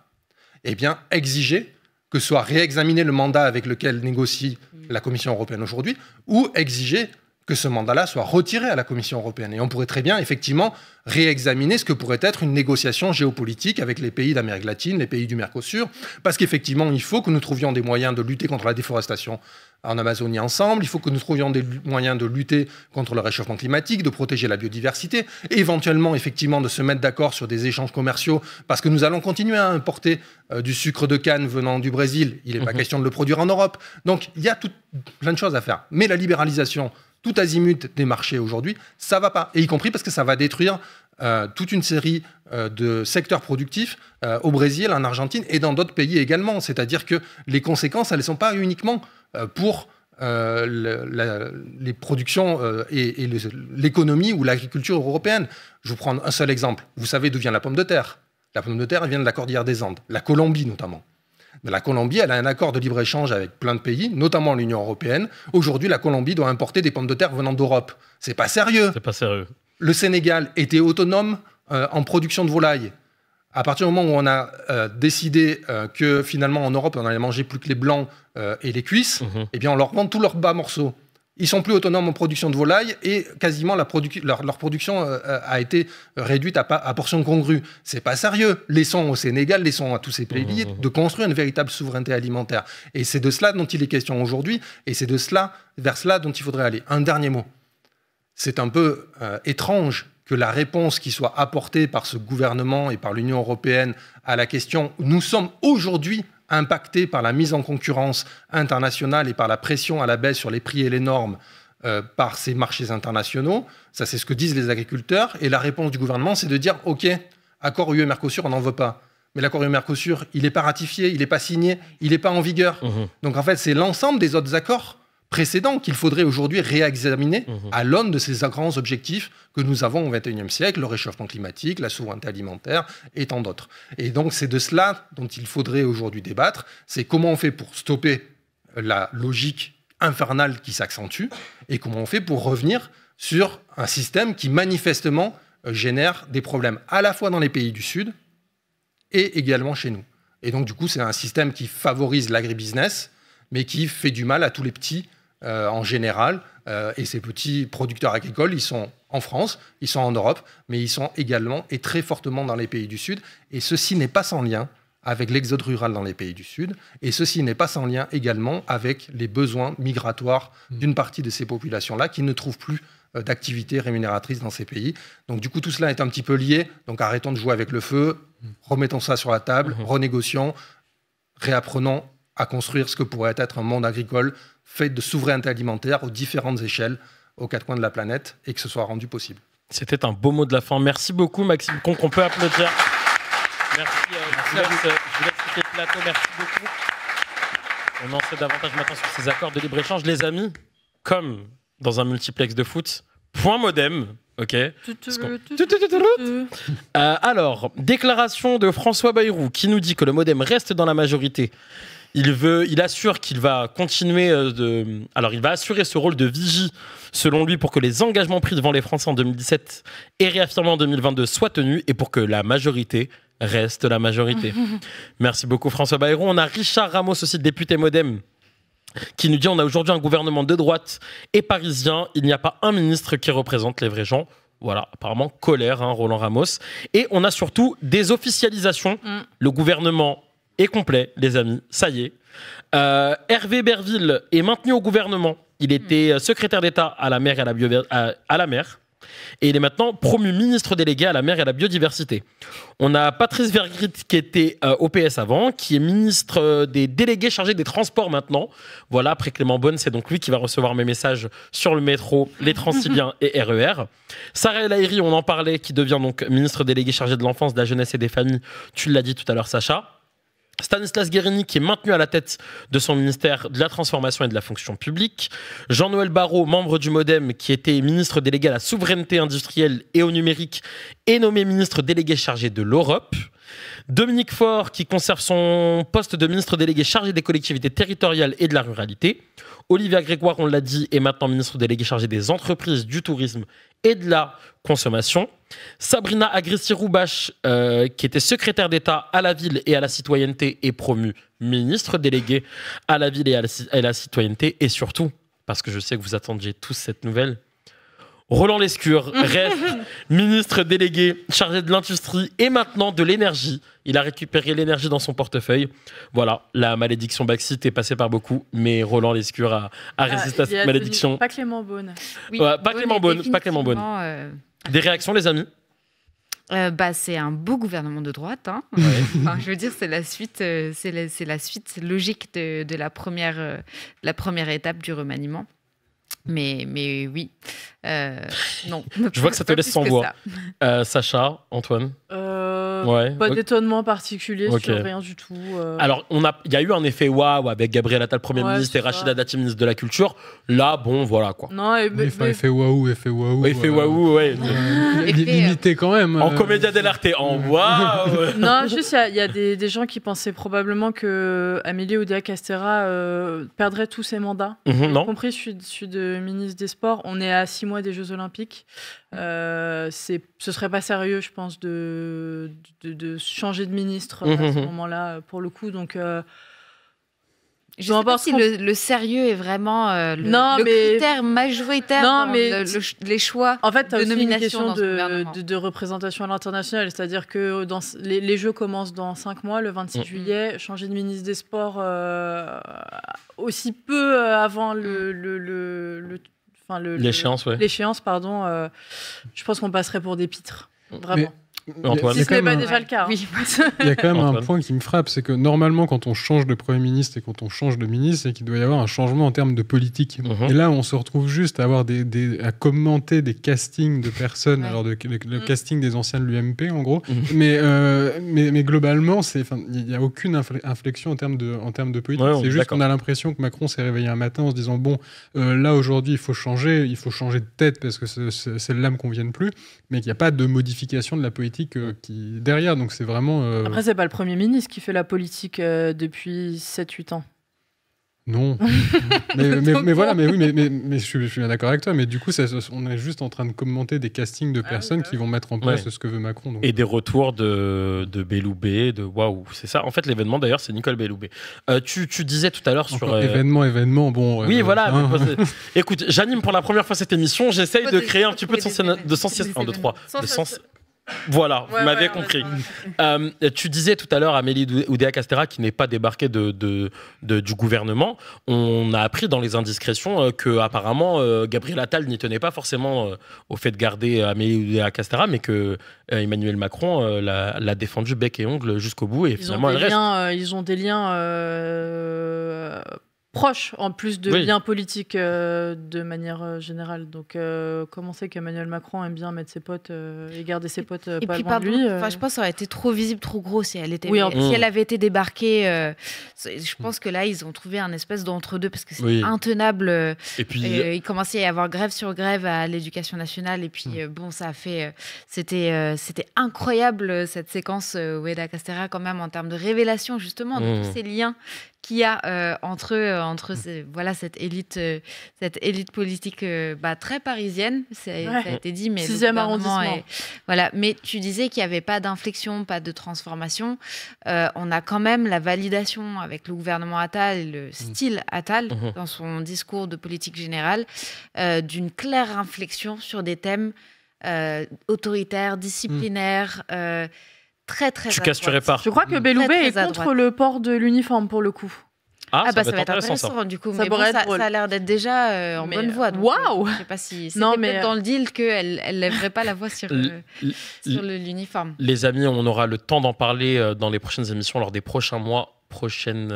eh bien exigez que soit réexaminé le mandat avec lequel négocie mm. la Commission européenne aujourd'hui, ou exiger que ce mandat-là soit retiré à la Commission européenne. Et on pourrait très bien, effectivement, réexaminer ce que pourrait être une négociation géopolitique avec les pays d'Amérique latine, les pays du Mercosur, parce qu'effectivement, il faut que nous trouvions des moyens de lutter contre la déforestation en Amazonie ensemble, il faut que nous trouvions des moyens de lutter contre le réchauffement climatique, de protéger la biodiversité, et éventuellement, effectivement, de se mettre d'accord sur des échanges commerciaux, parce que nous allons continuer à importer euh, du sucre de canne venant du Brésil. Il n'est pas mhm. question de le produire en Europe. Donc, il y a plein de choses à faire. Mais la libéralisation, tout azimut des marchés aujourd'hui, ça ne va pas. Et y compris parce que ça va détruire euh, toute une série euh, de secteurs productifs au Brésil, en Argentine et dans d'autres pays également. C'est-à-dire que les conséquences, elles ne sont pas uniquement euh, pour euh, les productions euh, et, l'économie ou l'agriculture européenne. Je vous prends un seul exemple. Vous savez d'où vient la pomme de terre La pomme de terre vient de la Cordillère des Andes, la Colombie notamment. la Colombie, elle a un accord de libre-échange avec plein de pays, notamment l'Union européenne. Aujourd'hui, la Colombie doit importer des pommes de terre venant d'Europe. C'est pas sérieux. C'est pas sérieux. Le Sénégal était autonome en production de volailles à partir du moment où on a euh, décidé euh, que finalement en Europe on allait manger plus que les blancs euh, et les cuisses, mhm. eh bien on leur vend tous leurs bas morceaux. Ils sont plus autonomes en production de volaille et quasiment leur, production a été réduite à, à portion congrue. C'est pas sérieux. Laissons au Sénégal, laissons à tous ces pays mhm, mhm. de construire une véritable souveraineté alimentaire. Et c'est de cela dont il est question aujourd'hui et c'est de cela vers cela dont il faudrait aller. Un dernier mot. C'est un peu étrange que la réponse qui soit apportée par ce gouvernement et par l'Union européenne à la question nous sommes aujourd'hui impactés par la mise en concurrence internationale et par la pression à la baisse sur les prix et les normes euh, par ces marchés internationaux. Ça, c'est ce que disent les agriculteurs. Et la réponse du gouvernement, c'est de dire OK, accord UE-Mercosur, on n'en veut pas. Mais l'accord UE-Mercosur, il n'est pas ratifié, il n'est pas signé, il n'est pas en vigueur. Mmh. Donc en fait, c'est l'ensemble des autres accords précédents qu'il faudrait aujourd'hui réexaminer mhm. à l'aune de ces grands objectifs que nous avons au XXIe siècle, le réchauffement climatique, la souveraineté alimentaire et tant d'autres. Et donc c'est de cela dont il faudrait aujourd'hui débattre, c'est comment on fait pour stopper la logique infernale qui s'accentue et comment on fait pour revenir sur un système qui manifestement euh, génère des problèmes à la fois dans les pays du Sud et également chez nous. Et donc du coup c'est un système qui favorise l'agribusiness mais qui fait du mal à tous les petits euh, en général. Euh, et ces petits producteurs agricoles, ils sont en France, ils sont en Europe, mais ils sont également et très fortement dans les pays du Sud. Et ceci n'est pas sans lien avec l'exode rural dans les pays du Sud. Et ceci n'est pas sans lien également avec les besoins migratoires mmh. d'une partie de ces populations-là qui ne trouvent plus euh, d'activité rémunératrice dans ces pays. Donc du coup, tout cela est un petit peu lié. Donc arrêtons de jouer avec le feu, mmh. remettons ça sur la table, mmh. renégocions, réapprenons à construire ce que pourrait être un monde agricole fait de souveraineté alimentaire aux différentes échelles aux quatre coins de la planète et que ce soit rendu possible. C'était un beau mot de la fin. Merci beaucoup, Maxime Conque. On peut applaudir. Merci, euh, à euh, Je vous laisse plateau. Merci beaucoup. On en sait davantage maintenant sur ces accords de libre-échange. Les amis, comme dans un multiplex de foot, point modem. Ok. Euh, alors, déclaration de François Bayrou qui nous dit que le modem reste dans la majorité il, veut, il assure qu'il va continuer euh, de. Alors, il va assurer ce rôle de vigie, selon lui, pour que les engagements pris devant les Français en 2017 et réaffirmés en 2022 soient tenus et pour que la majorité reste la majorité. Merci beaucoup, François Bayrou. On a Richard Ramos, aussi député modem qui nous dit on a aujourd'hui un gouvernement de droite et parisien, il n'y a pas un ministre qui représente les vrais gens. Voilà, apparemment colère, hein, Roland Ramos. Et on a surtout des officialisations. Mm. Le gouvernement est complet, les amis. Ça y est. Euh, Hervé Berville est maintenu au gouvernement. Il était euh, secrétaire d'État à la mer et à la, bio à, la mer. Et il est maintenant promu ministre délégué à la mer et à la biodiversité. On a Patrice Vergrit qui était euh, au PS avant, qui est ministre des délégués chargés des transports maintenant. Voilà, après Clément Bonne, c'est donc lui qui va recevoir mes messages sur le métro, les Transiliens et RER. E Sarah El on en parlait, qui devient donc ministre délégué chargé de l'enfance, de la jeunesse et des familles. Tu l'as dit tout à l'heure, Sacha. Stanislas Guérini, qui est maintenu à la tête de son ministère de la Transformation et de la Fonction publique. Jean-Noël Barrot, membre du Modem, qui était ministre délégué à la Souveraineté industrielle et au numérique, est nommé ministre délégué chargé de l'Europe. Dominique Faure, qui conserve son poste de ministre délégué chargé des collectivités territoriales et de la ruralité. Olivier Grégoire, on l'a dit, est maintenant ministre délégué chargé des entreprises, du tourisme et de la consommation. Sabrina Agressi-Roubache, euh, qui était secrétaire d'État à la ville et à la citoyenneté, est promue ministre déléguée à la ville et à la citoyenneté. Et surtout, parce que je sais que vous attendiez tous cette nouvelle, Roland Lescure reste ministre délégué chargé de l'industrie et maintenant de l'énergie. Il a récupéré l'énergie dans son portefeuille. Voilà, la malédiction Baxit est passée par beaucoup, mais Roland Lescure a, ah, résisté à cette malédiction. Pas Clément Beaune. pas, Clément Beaune pas Clément Beaune. Euh, Des réactions, les amis euh, bah, c'est un beau gouvernement de droite. Hein. je veux dire, c'est la suite, euh, c'est suite logique de, de la première, la première étape du remaniement. Mais, mais oui. Euh, non. Je vois que ça te laisse sans voix. Euh, Sacha, Antoine euh, pas d'étonnement particulier sur rien du tout. Euh. Alors, il a, y a eu un effet waouh avec Gabriel Attal, Premier ministre, et Rachida Dati, ministre de la Culture. Là, bon, voilà quoi. Non, effet waouh, effet waouh. Effet euh, waouh, ouais. Euh, limité quand même. En comédia dell'arte, en waouh. non, juste, il y, a, des, gens qui pensaient probablement que Amélie Oudéa Castera perdrait tous ses mandats. Mhm, y compris, je suis, je suis de ministre des Sports. On est à six mois des Jeux Olympiques. Euh, c'est, ce serait pas sérieux, je pense, de, de, changer de ministre euh, à mhm. ce moment-là, euh, pour le coup. Donc, je ne sais pas si le, sérieux est vraiment le, critère majoritaire dans les choix en fait, de nomination de, représentation à l'international. C'est-à-dire que dans, les, Jeux commencent dans 5 mois, le 26 mm. juillet. Changer de ministre des Sports aussi peu avant le, l'échéance, ouais. L'échéance, pardon. Euh, je pense qu'on passerait pour des pitres. Mm. Vraiment. Euh, Antoine. Si ce pas déjà le cas. Hein. Il y a quand même un point qui me frappe, c'est que normalement, quand on change de Premier ministre et quand on change de ministre, c'est qu'il doit y avoir un changement en termes de politique. Mhm. Et là, on se retrouve juste à, avoir des, à commenter des castings de personnes, alors le, mm. casting des anciens de l'UMP, en gros. Mhm. Mais, euh, mais, mais, globalement, il n'y a aucune inflexion en termes de, en termes de politique. c'est juste qu'on a l'impression que Macron s'est réveillé un matin en se disant, bon, euh, là, aujourd'hui, il faut changer, il faut changer de tête parce que celle-là ne me plus, mais qu'il n'y a pas de modification de la politique euh, qui derrière. Donc c'est vraiment. Euh, Après, c'est pas le Premier ministre qui fait la politique euh, depuis 7-8 ans. Non. mais, mais, voilà, mais oui, mais, mais je, suis, je suis bien d'accord avec toi. Mais du coup, on est juste en train de commenter des castings de ah personnes bah qui vont mettre en place ce que veut Macron. Et des retours de, de de waouh, c'est ça. En fait, l'événement d'ailleurs, c'est Nicole Belloubet. tu, tu, disais tout à l'heure sur. Événement, événement, bon. Oui, voilà. Hein, hein. écoute, j'anime pour la première fois cette émission. J'essaye de créer un petit peu de, sens, de, sens, de, de sens, voilà, vous m'avez compris. Euh, tu disais tout à l'heure, Amélie Oudéa castéra qui n'est pas débarquée de, du gouvernement, on a appris dans les indiscrétions euh, que apparemment euh, Gabriel Attal n'y tenait pas forcément au fait de garder Amélie Oudéa Castera, mais que Emmanuel Macron l'a défendue bec et ongle jusqu'au bout. Et finalement, ils ont des liens proche, en plus de liens politiques euh, de manière euh, générale. Donc, euh, comment c'est qu'Emmanuel Macron aime bien mettre ses potes et garder ses potes et, pas puis, pardon, de lui Je pense que ça aurait été trop visible, trop gros si elle, était, oui, si elle avait été débarquée. je mm. pense que là, ils ont trouvé un espèce d'entre-deux parce que c'est intenable. Et puis, il commençait à y avoir grève sur grève à l'éducation nationale. Et puis, mm. bon, ça a fait. C'était c'était incroyable cette séquence Weda Castera, quand même, en termes de révélation, justement, de tous mm. ces liens qu'il y a euh, entre euh, entre mm. voilà cette élite euh, cette élite politique bah, très parisienne c'est ça a été dit mais sixième arrondissement voilà mais tu disais qu'il n'y avait pas d'inflexion pas de transformation on a quand même la validation avec le gouvernement Attal le mm. style Attal mm-hmm. dans son discours de politique générale d'une claire inflexion sur des thèmes autoritaires mm. disciplinaires très très. Tu tu Je crois que Belloubet est contre le port de l'uniforme pour le coup. Ah, ah bah, ça, va, être intéressant, ça. du coup. Ça a l'air d'être déjà euh, en bonne voie. Waouh Je sais pas si c'était peut-être dans le euh, deal qu'elle ne lèverait pas la voix euh, sur, le, l'uniforme. Les amis, on aura le temps d'en parler dans les prochaines émissions, lors des prochains mois, prochaines,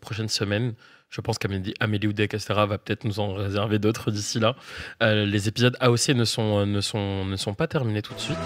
prochaines semaines. Je pense qu'Amélie Amélie Oudé Castera va peut-être nous en réserver d'autres d'ici là. les épisodes AOC ne sont, ne, sont, ne sont pas terminés tout de suite.